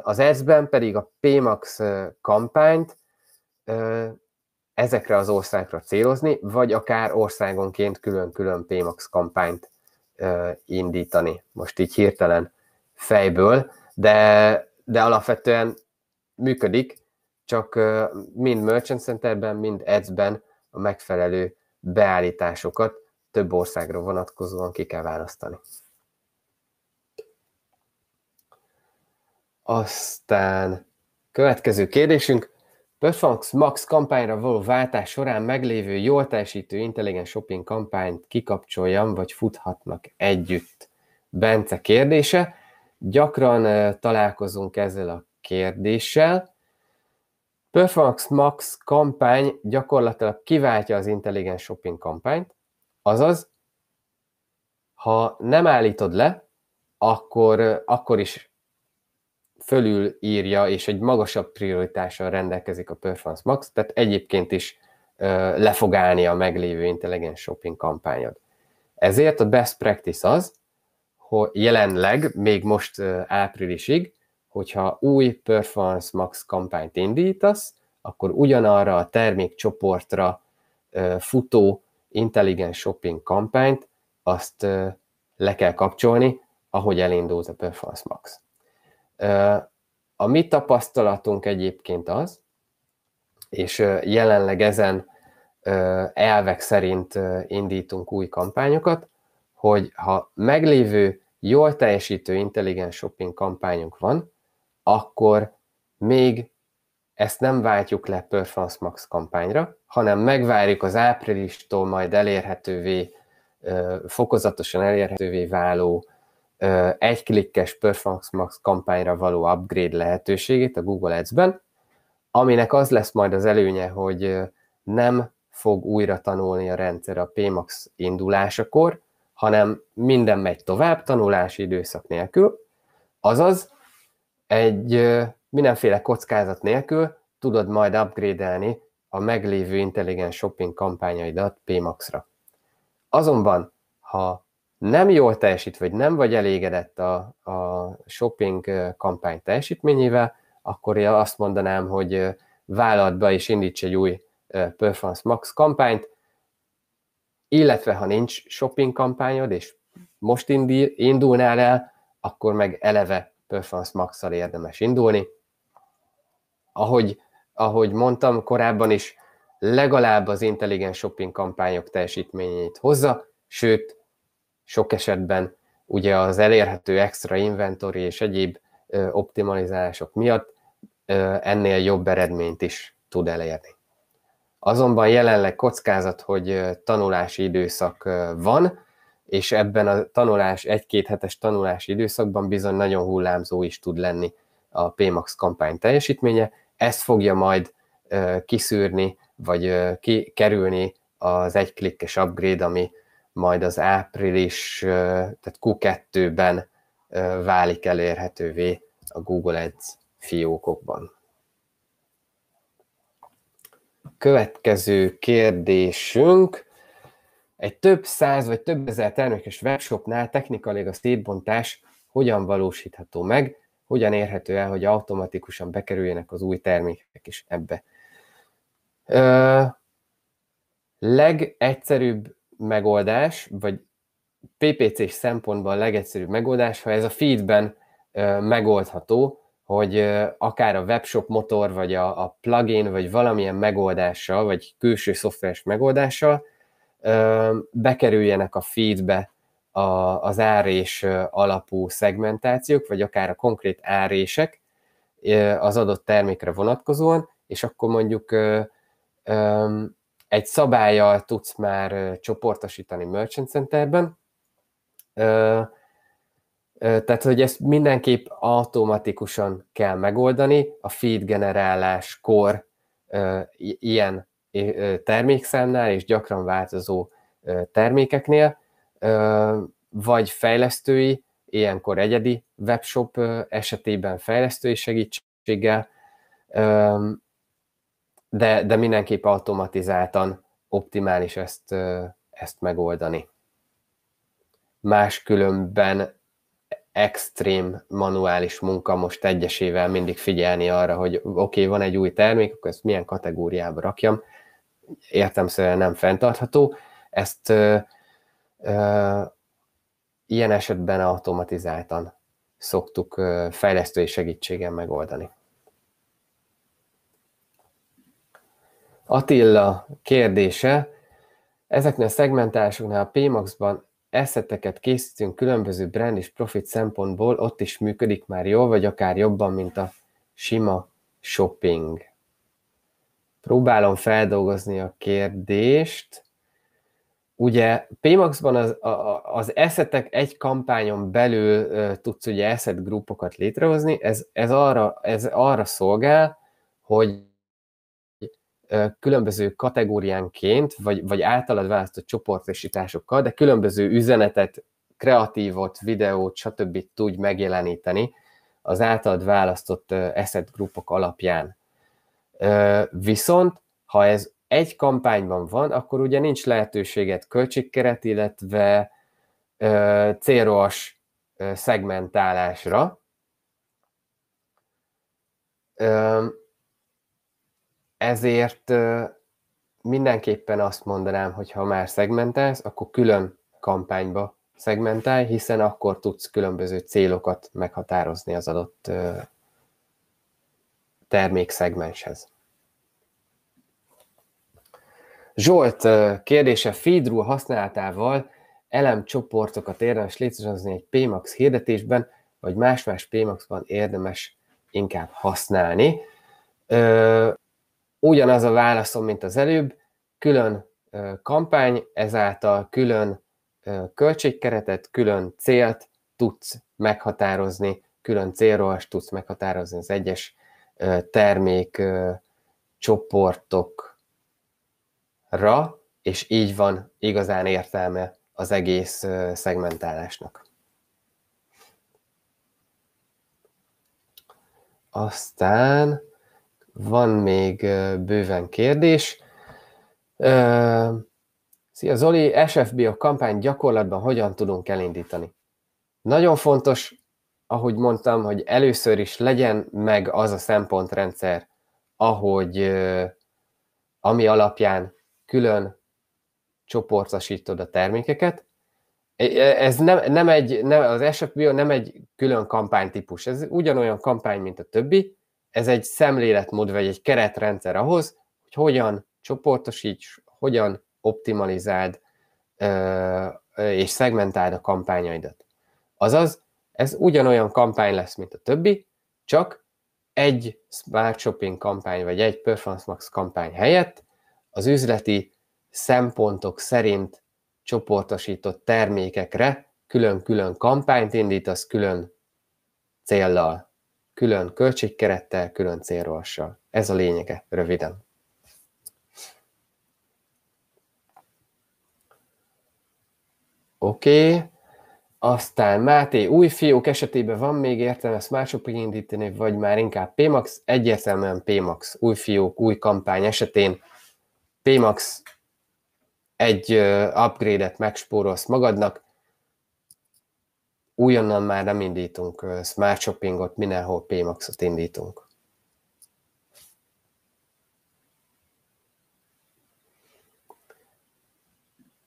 az esz ben pedig a PMAX kampányt ezekre az országokra célozni, vagy akár országonként külön-külön PMAX kampányt indítani. Most így hirtelen fejből, de, de alapvetően működik, csak mind Merchant Centerben, mind Ads-ben a megfelelő beállításokat több országra vonatkozóan ki kell választani. Aztán következő kérdésünk. Performance Max kampányra való váltás során meglévő jól teljesítő intelligens shopping kampányt kikapcsoljam, vagy futhatnak együtt? Bence kérdése. Gyakran találkozunk ezzel a kérdéssel. Performance Max kampány gyakorlatilag kiváltja az intelligens shopping kampányt, azaz, ha nem állítod le, akkor, akkor is fölül írja, és egy magasabb prioritással rendelkezik a Performance Max, tehát egyébként is le fog állni a meglévő intelligens shopping kampányod. Ezért a best practice az, hogy jelenleg, még most áprilisig, hogyha új Performance Max kampányt indítasz, akkor ugyanarra a termékcsoportra futó intelligens shopping kampányt azt le kell kapcsolni, ahogy elindult a Performance Max. A mi tapasztalatunk egyébként az, és jelenleg ezen elvek szerint indítunk új kampányokat, hogy ha meglévő, jól teljesítő intelligens shopping kampányunk van, akkor még ezt nem váltjuk le Performance Max kampányra, hanem megvárjuk az áprilistól majd elérhetővé, fokozatosan elérhetővé váló egy klikkes Performance Max kampányra való upgrade lehetőségét a Google Ads-ben, aminek az lesz majd az előnye, hogy nem fog újra tanulni a rendszer a PMAX indulásakor, hanem minden megy tovább tanulási időszak nélkül, azaz egy mindenféle kockázat nélkül tudod majd upgrade-elni a meglévő intelligens shopping kampányaidat PMAX-ra. Azonban, ha nem jól teljesít, vagy nem vagy elégedett a, a shopping kampány teljesítményével, akkor én azt mondanám, hogy vállalt be és indíts egy új Performance Max kampányt, illetve ha nincs shopping kampányod, és most indul, indulnál el, akkor meg eleve Performance max érdemes indulni. Ahogy, ahogy mondtam korábban is, legalább az intelligens shopping kampányok teljesítményét hozza, sőt, sok esetben ugye az elérhető extra inventory és egyéb optimalizálások miatt ennél jobb eredményt is tud elérni. Azonban jelenleg kockázat, hogy tanulási időszak van, és ebben a tanulás, egy-két hetes tanulási időszakban bizony nagyon hullámzó is tud lenni a PMAX kampány teljesítménye. Ez fogja majd kiszűrni, vagy kikerülni az egyklikkes upgrade, ami majd az április, tehát Q2-ben válik elérhetővé a Google Ads fiókokban. Következő kérdésünk. Egy több száz vagy több ezer termékes webshopnál technikailag a szétbontás hogyan valósítható meg, hogyan érhető el, hogy automatikusan bekerüljenek az új termékek is ebbe. Ö, legegyszerűbb megoldás, vagy PPC-s szempontból a legegyszerűbb megoldás, ha ez a feedben megoldható, hogy akár a webshop motor, vagy a, a plugin, vagy valamilyen megoldással, vagy külső szoftveres megoldással bekerüljenek a feedbe a, az árés alapú szegmentációk, vagy akár a konkrét árések az adott termékre vonatkozóan, és akkor mondjuk egy szabályjal tudsz már csoportosítani Merchant Centerben, tehát, hogy ezt mindenképp automatikusan kell megoldani a feed generálás kor ilyen termékszámnál és gyakran változó termékeknél, vagy fejlesztői, ilyenkor egyedi webshop esetében fejlesztői segítséggel, de, de mindenképp automatizáltan optimális ezt, ezt megoldani. Máskülönben extrém manuális munka most egyesével mindig figyelni arra, hogy oké, okay, van egy új termék, akkor ezt milyen kategóriába rakjam, értemszerűen nem fenntartható, ezt ö, ö, ilyen esetben automatizáltan szoktuk fejlesztői segítségen megoldani. Attila kérdése. Ezeknél a szegmentálásoknál a PMAX-ban eszeteket készítünk különböző brand és profit szempontból, ott is működik már jól, vagy akár jobban, mint a sima shopping. Próbálom feldolgozni a kérdést. Ugye PMAX-ban az, a, az eszetek egy kampányon belül tudsz ugye asset grupokat létrehozni, ez, ez, arra, ez arra szolgál, hogy különböző kategóriánként, vagy, vagy általad választott csoportosításokkal, de különböző üzenetet, kreatívot, videót, stb. tudj megjeleníteni az általad választott asset grupok alapján. Viszont, ha ez egy kampányban van, akkor ugye nincs lehetőséget költségkeret, illetve célos szegmentálásra ezért mindenképpen azt mondanám, hogy ha már szegmentálsz, akkor külön kampányba szegmentálj, hiszen akkor tudsz különböző célokat meghatározni az adott termékszegmenshez. Zsolt kérdése, Fidru használatával elemcsoportokat érdemes létrehozni egy PMAX hirdetésben, vagy más-más PMAX-ban érdemes inkább használni. Ugyanaz a válaszom, mint az előbb, külön kampány, ezáltal külön költségkeretet, külön célt tudsz meghatározni, külön célról tudsz meghatározni az egyes termék csoportokra, és így van igazán értelme az egész szegmentálásnak. Aztán van még bőven kérdés. Szia Zoli, a kampány gyakorlatban hogyan tudunk elindítani? Nagyon fontos, ahogy mondtam, hogy először is legyen meg az a szempontrendszer, ahogy ami alapján külön csoportosítod a termékeket. E, e, ez nem, nem egy, nem, az SFB nem egy külön kampánytípus, ez ugyanolyan kampány, mint a többi, ez egy szemléletmód, vagy egy keretrendszer ahhoz, hogy hogyan csoportosíts, hogyan optimalizáld és szegmentáld a kampányaidat. Azaz, ez ugyanolyan kampány lesz, mint a többi, csak egy Smart Shopping kampány, vagy egy Performance Max kampány helyett az üzleti szempontok szerint csoportosított termékekre külön-külön kampányt indítasz külön céllal külön költségkerettel, külön célorssal. Ez a lényege, röviden. Oké. Okay. Aztán Máté, új fiók esetében van még értelme mások indítani, vagy már inkább PMAX? Egyértelműen PMAX. Új fiók, új kampány esetén PMAX egy upgrade-et megspórolsz magadnak, újonnan már nem indítunk Smart Shoppingot, mindenhol PMAX-ot indítunk.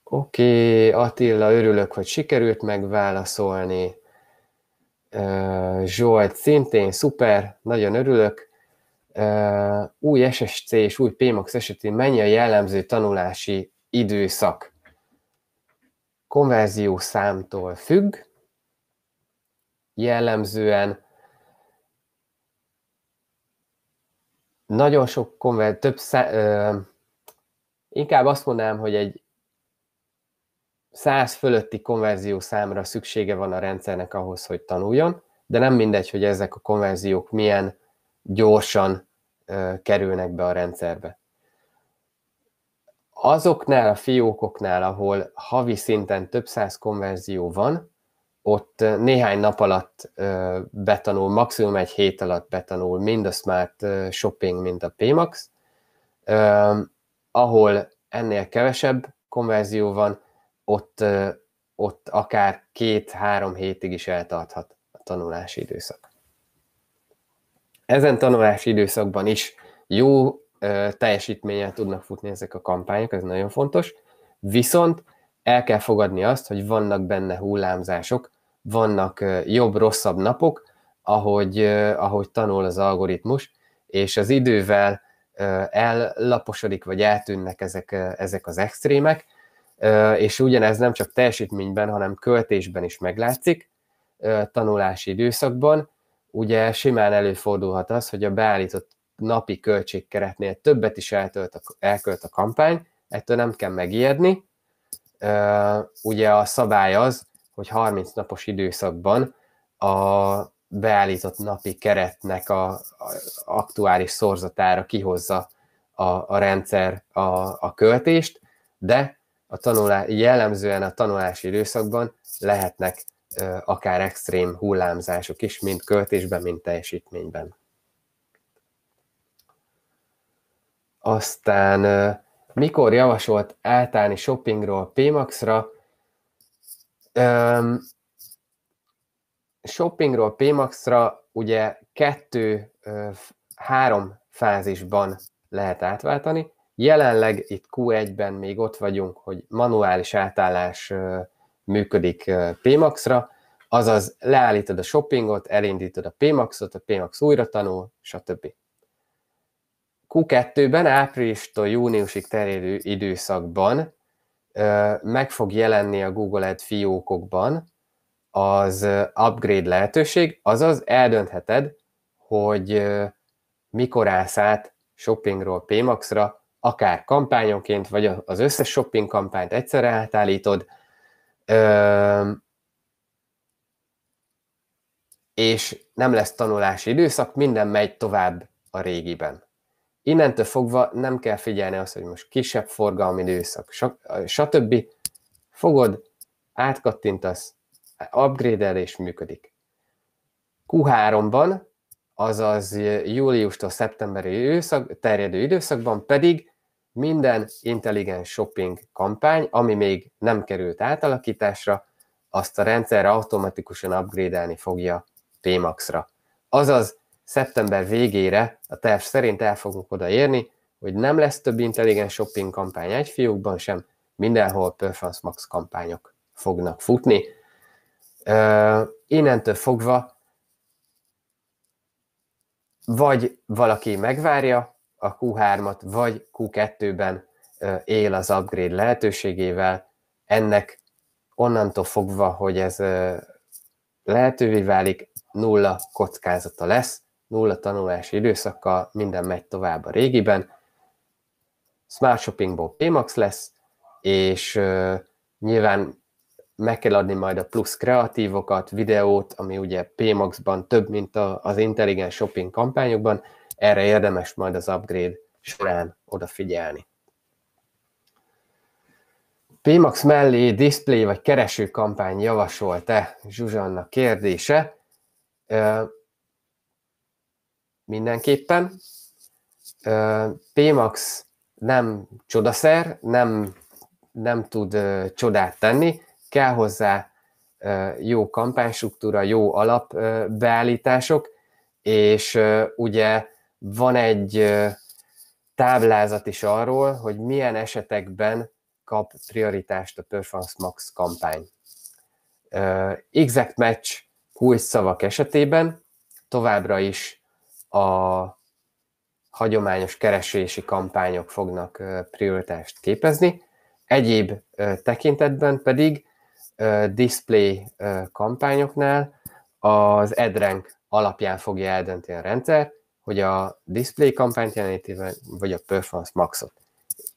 Oké, okay, Attila, örülök, hogy sikerült megválaszolni. Zsolt, szintén szuper, nagyon örülök. Új SSC és új PMAX esetén mennyi a jellemző tanulási időszak? Konverzió számtól függ, jellemzően nagyon sok konver, több szá, ö, inkább azt mondanám, hogy egy 100 fölötti konverzió számra szüksége van a rendszernek ahhoz, hogy tanuljon, de nem mindegy, hogy ezek a konverziók milyen gyorsan ö, kerülnek be a rendszerbe. Azoknál a fiókoknál, ahol havi szinten több száz konverzió van, ott néhány nap alatt betanul, maximum egy hét alatt betanul mind a Smart Shopping, mind a Pmax, ahol ennél kevesebb konverzió van, ott, ott akár két-három hétig is eltarthat a tanulási időszak. Ezen tanulási időszakban is jó teljesítménnyel tudnak futni ezek a kampányok, ez nagyon fontos, viszont el kell fogadni azt, hogy vannak benne hullámzások, vannak jobb-rosszabb napok, ahogy, ahogy tanul az algoritmus, és az idővel ellaposodik, vagy eltűnnek ezek, ezek az extrémek, és ugyanez nem csak teljesítményben, hanem költésben is meglátszik, tanulási időszakban, ugye simán előfordulhat az, hogy a beállított napi költségkeretnél többet is eltölt a, elkölt a kampány, ettől nem kell megijedni. Ugye a szabály az, hogy 30 napos időszakban a beállított napi keretnek a, a aktuális szorzatára kihozza a, a rendszer a, a költést, de a tanulá, jellemzően a tanulási időszakban lehetnek ö, akár extrém hullámzások is, mind költésben, mind teljesítményben. Aztán ö, mikor javasolt átállni shoppingról PMAX-ra? Um, shoppingról PMAX-ra ugye kettő, három fázisban lehet átváltani. Jelenleg itt Q1-ben még ott vagyunk, hogy manuális átállás működik PMAX-ra, azaz leállítod a shoppingot, elindítod a PMAX-ot, a PMAX újra tanul, stb. Q2-ben áprilistól júniusig terjedő időszakban meg fog jelenni a Google Ad fiókokban az upgrade lehetőség, azaz eldöntheted, hogy mikor állsz át shoppingról Pmaxra, akár kampányonként, vagy az összes shopping kampányt egyszerre átállítod, és nem lesz tanulási időszak, minden megy tovább a régiben innentől fogva nem kell figyelni azt, hogy most kisebb forgalmi időszak, stb. Fogod, átkattintasz, upgrade és működik. Q3-ban, azaz júliustól szeptemberi időszak, terjedő időszakban pedig minden intelligens shopping kampány, ami még nem került átalakításra, azt a rendszer automatikusan upgrade-elni fogja PMAX-ra. Azaz szeptember végére a terv szerint el fogunk odaérni, hogy nem lesz több intelligens shopping kampány egy fiúkban sem, mindenhol Performance Max kampányok fognak futni. Ö, innentől fogva vagy valaki megvárja a Q3-at, vagy Q2-ben él az upgrade lehetőségével. Ennek onnantól fogva, hogy ez lehetővé válik, nulla kockázata lesz nulla tanulási időszakkal minden megy tovább a régiben. Smart Shoppingból Pmax lesz, és nyilván meg kell adni majd a plusz kreatívokat, videót, ami ugye Pmaxban több, mint a, az intelligens shopping kampányokban, erre érdemes majd az upgrade során odafigyelni. Pmax mellé display vagy kereső kampány javasolt-e? Zsuzsanna kérdése mindenképpen. Pmax nem csodaszer, nem, nem tud csodát tenni, kell hozzá jó kampánystruktúra, jó alapbeállítások, és ugye van egy táblázat is arról, hogy milyen esetekben kap prioritást a Performance Max kampány. Exact Match kulcs szavak esetében továbbra is a hagyományos keresési kampányok fognak prioritást képezni, egyéb tekintetben pedig display kampányoknál az EdRank alapján fogja eldönteni a rendszer, hogy a display kampányt jeleníti, vagy a performance maxot.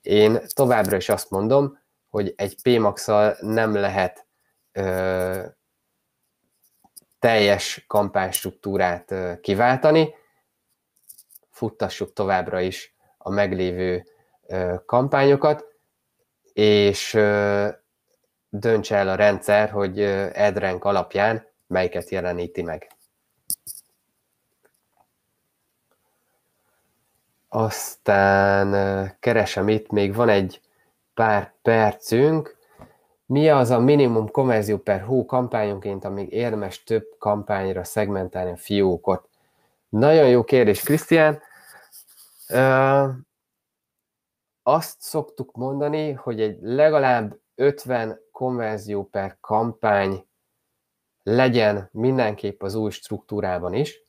Én továbbra is azt mondom, hogy egy pmax nem lehet ö, teljes kampánystruktúrát ö, kiváltani, futtassuk továbbra is a meglévő kampányokat, és döntse el a rendszer, hogy edrenk alapján melyiket jeleníti meg. Aztán keresem itt, még van egy pár percünk. Mi az a minimum konverzió per hó kampányonként, amíg érdemes több kampányra szegmentálni a fiókot? Nagyon jó kérdés, Krisztián. Uh, azt szoktuk mondani, hogy egy legalább 50 konverzió per kampány legyen mindenképp az új struktúrában is,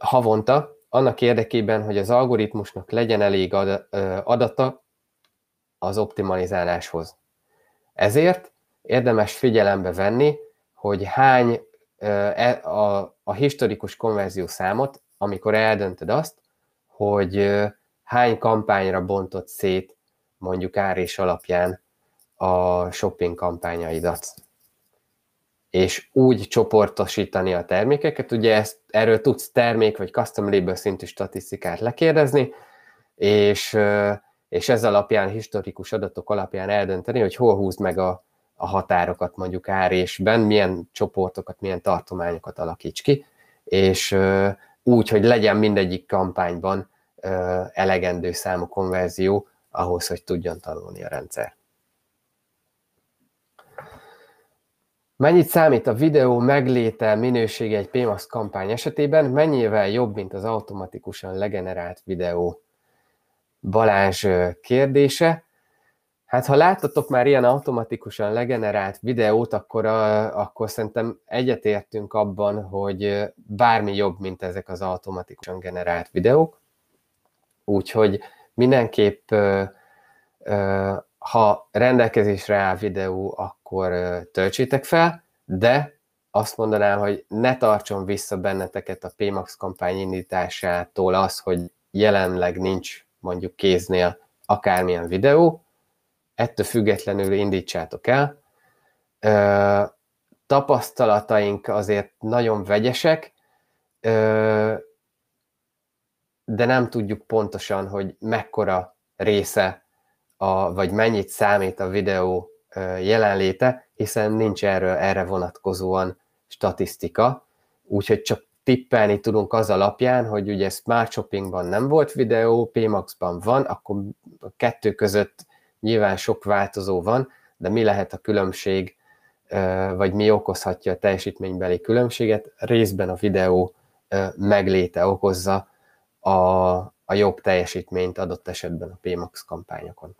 havonta, annak érdekében, hogy az algoritmusnak legyen elég adata az optimalizáláshoz. Ezért érdemes figyelembe venni, hogy hány E, a, a historikus konverzió számot, amikor eldöntöd azt, hogy hány kampányra bontott szét mondjuk árés alapján a shopping kampányaidat. És úgy csoportosítani a termékeket, ugye ezt, erről tudsz termék vagy custom label szintű statisztikát lekérdezni, és, és ez alapján, historikus adatok alapján eldönteni, hogy hol húzd meg a, a határokat mondjuk árésben, milyen csoportokat, milyen tartományokat alakíts ki, és úgy, hogy legyen mindegyik kampányban elegendő számú konverzió ahhoz, hogy tudjon tanulni a rendszer. Mennyit számít a videó megléte minősége egy PMAS kampány esetében? Mennyivel jobb, mint az automatikusan legenerált videó? Balázs kérdése. Hát ha láttatok már ilyen automatikusan legenerált videót, akkor, a, akkor szerintem egyetértünk abban, hogy bármi jobb, mint ezek az automatikusan generált videók. Úgyhogy mindenképp, ha rendelkezésre áll videó, akkor töltsétek fel, de azt mondanám, hogy ne tartson vissza benneteket a PMAX kampány indításától az, hogy jelenleg nincs mondjuk kéznél akármilyen videó, ettől függetlenül indítsátok el. Ö, tapasztalataink azért nagyon vegyesek, ö, de nem tudjuk pontosan, hogy mekkora része, a, vagy mennyit számít a videó ö, jelenléte, hiszen nincs erről erre vonatkozóan statisztika, úgyhogy csak tippelni tudunk az alapján, hogy ugye Smart Shoppingban nem volt videó, PMAX-ban van, akkor a kettő között Nyilván sok változó van, de mi lehet a különbség, vagy mi okozhatja a teljesítménybeli különbséget? Részben a videó megléte okozza a, a jobb teljesítményt adott esetben a PMAX kampányokon.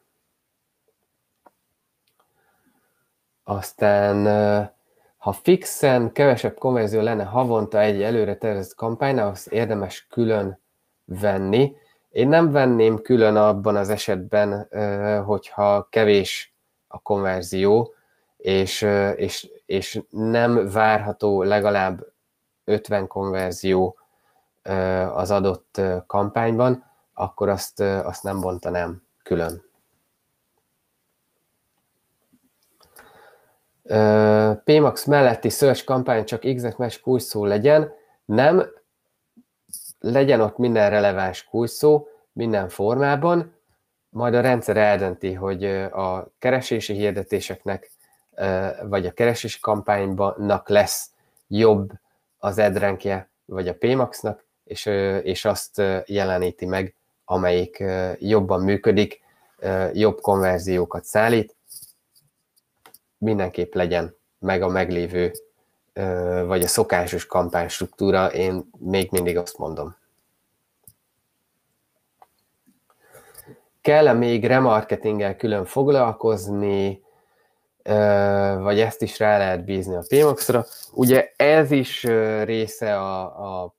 Aztán, ha fixen kevesebb konverzió lenne havonta egy előre tervezett kampánynál, az érdemes külön venni, én nem venném külön abban az esetben, hogyha kevés a konverzió, és, és, és nem várható legalább 50 konverzió az adott kampányban, akkor azt, azt nem bontanám külön. Pmax melletti search kampány csak exact match legyen, nem, legyen ott minden releváns kulcsszó, minden formában, majd a rendszer eldönti, hogy a keresési hirdetéseknek, vagy a keresési kampánynak lesz jobb az edrenkje, vagy a PMAX-nak, és, és azt jeleníti meg, amelyik jobban működik, jobb konverziókat szállít, mindenképp legyen meg a meglévő vagy a szokásos struktúra, én még mindig azt mondom. Kell-e még remarketinggel külön foglalkozni, vagy ezt is rá lehet bízni a PMAX-ra? Ugye ez is része a, a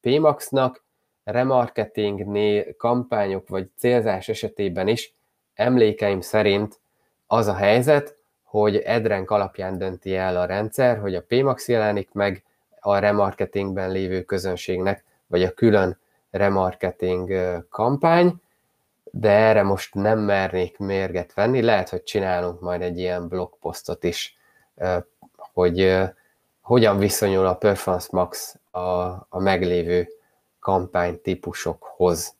PMAX-nak, remarketingnél kampányok vagy célzás esetében is emlékeim szerint az a helyzet, hogy edrenk alapján dönti el a rendszer, hogy a PMAX jelenik meg a remarketingben lévő közönségnek, vagy a külön remarketing kampány, de erre most nem mernék mérget venni, lehet, hogy csinálunk majd egy ilyen blogposztot is, hogy hogyan viszonyul a Performance Max a, a meglévő típusokhoz.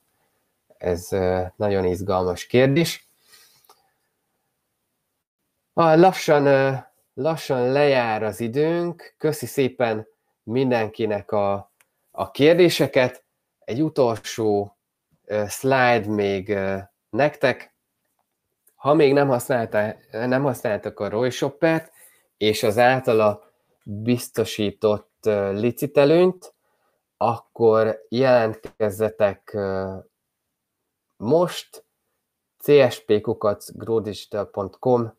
Ez nagyon izgalmas kérdés. A ah, lassan, lassan lejár az időnk. Köszi szépen mindenkinek a, a kérdéseket. Egy utolsó slide még nektek. Ha még nem, nem használtak a Roy Shoppert, és az általa biztosított licitelőnyt, akkor jelentkezzetek most cspkukac.gródigital.com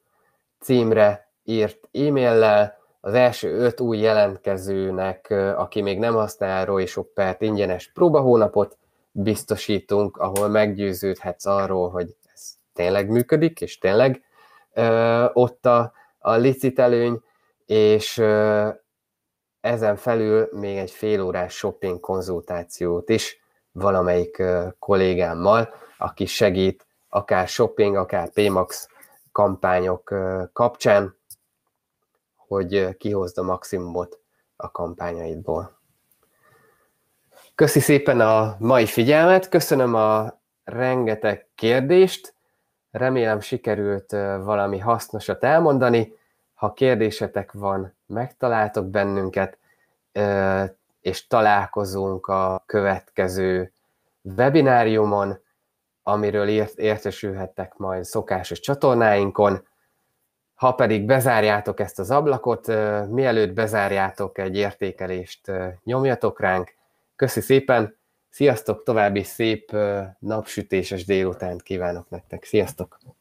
címre írt e-maillel, az első öt új jelentkezőnek, aki még nem használ Roy Shoppert, ingyenes próbahónapot biztosítunk, ahol meggyőződhetsz arról, hogy ez tényleg működik, és tényleg ö, ott a, a licit előny, és ö, ezen felül még egy fél órás shopping konzultációt is valamelyik ö, kollégámmal, aki segít akár shopping, akár PMAX kampányok kapcsán, hogy kihozd a maximumot a kampányaidból. Köszi szépen a mai figyelmet, köszönöm a rengeteg kérdést, remélem sikerült valami hasznosat elmondani, ha kérdésetek van, megtaláltok bennünket, és találkozunk a következő webináriumon amiről ért, értesülhettek majd szokásos csatornáinkon. Ha pedig bezárjátok ezt az ablakot, mielőtt bezárjátok egy értékelést, nyomjatok ránk. Köszi szépen, sziasztok, további szép napsütéses délutánt kívánok nektek. Sziasztok!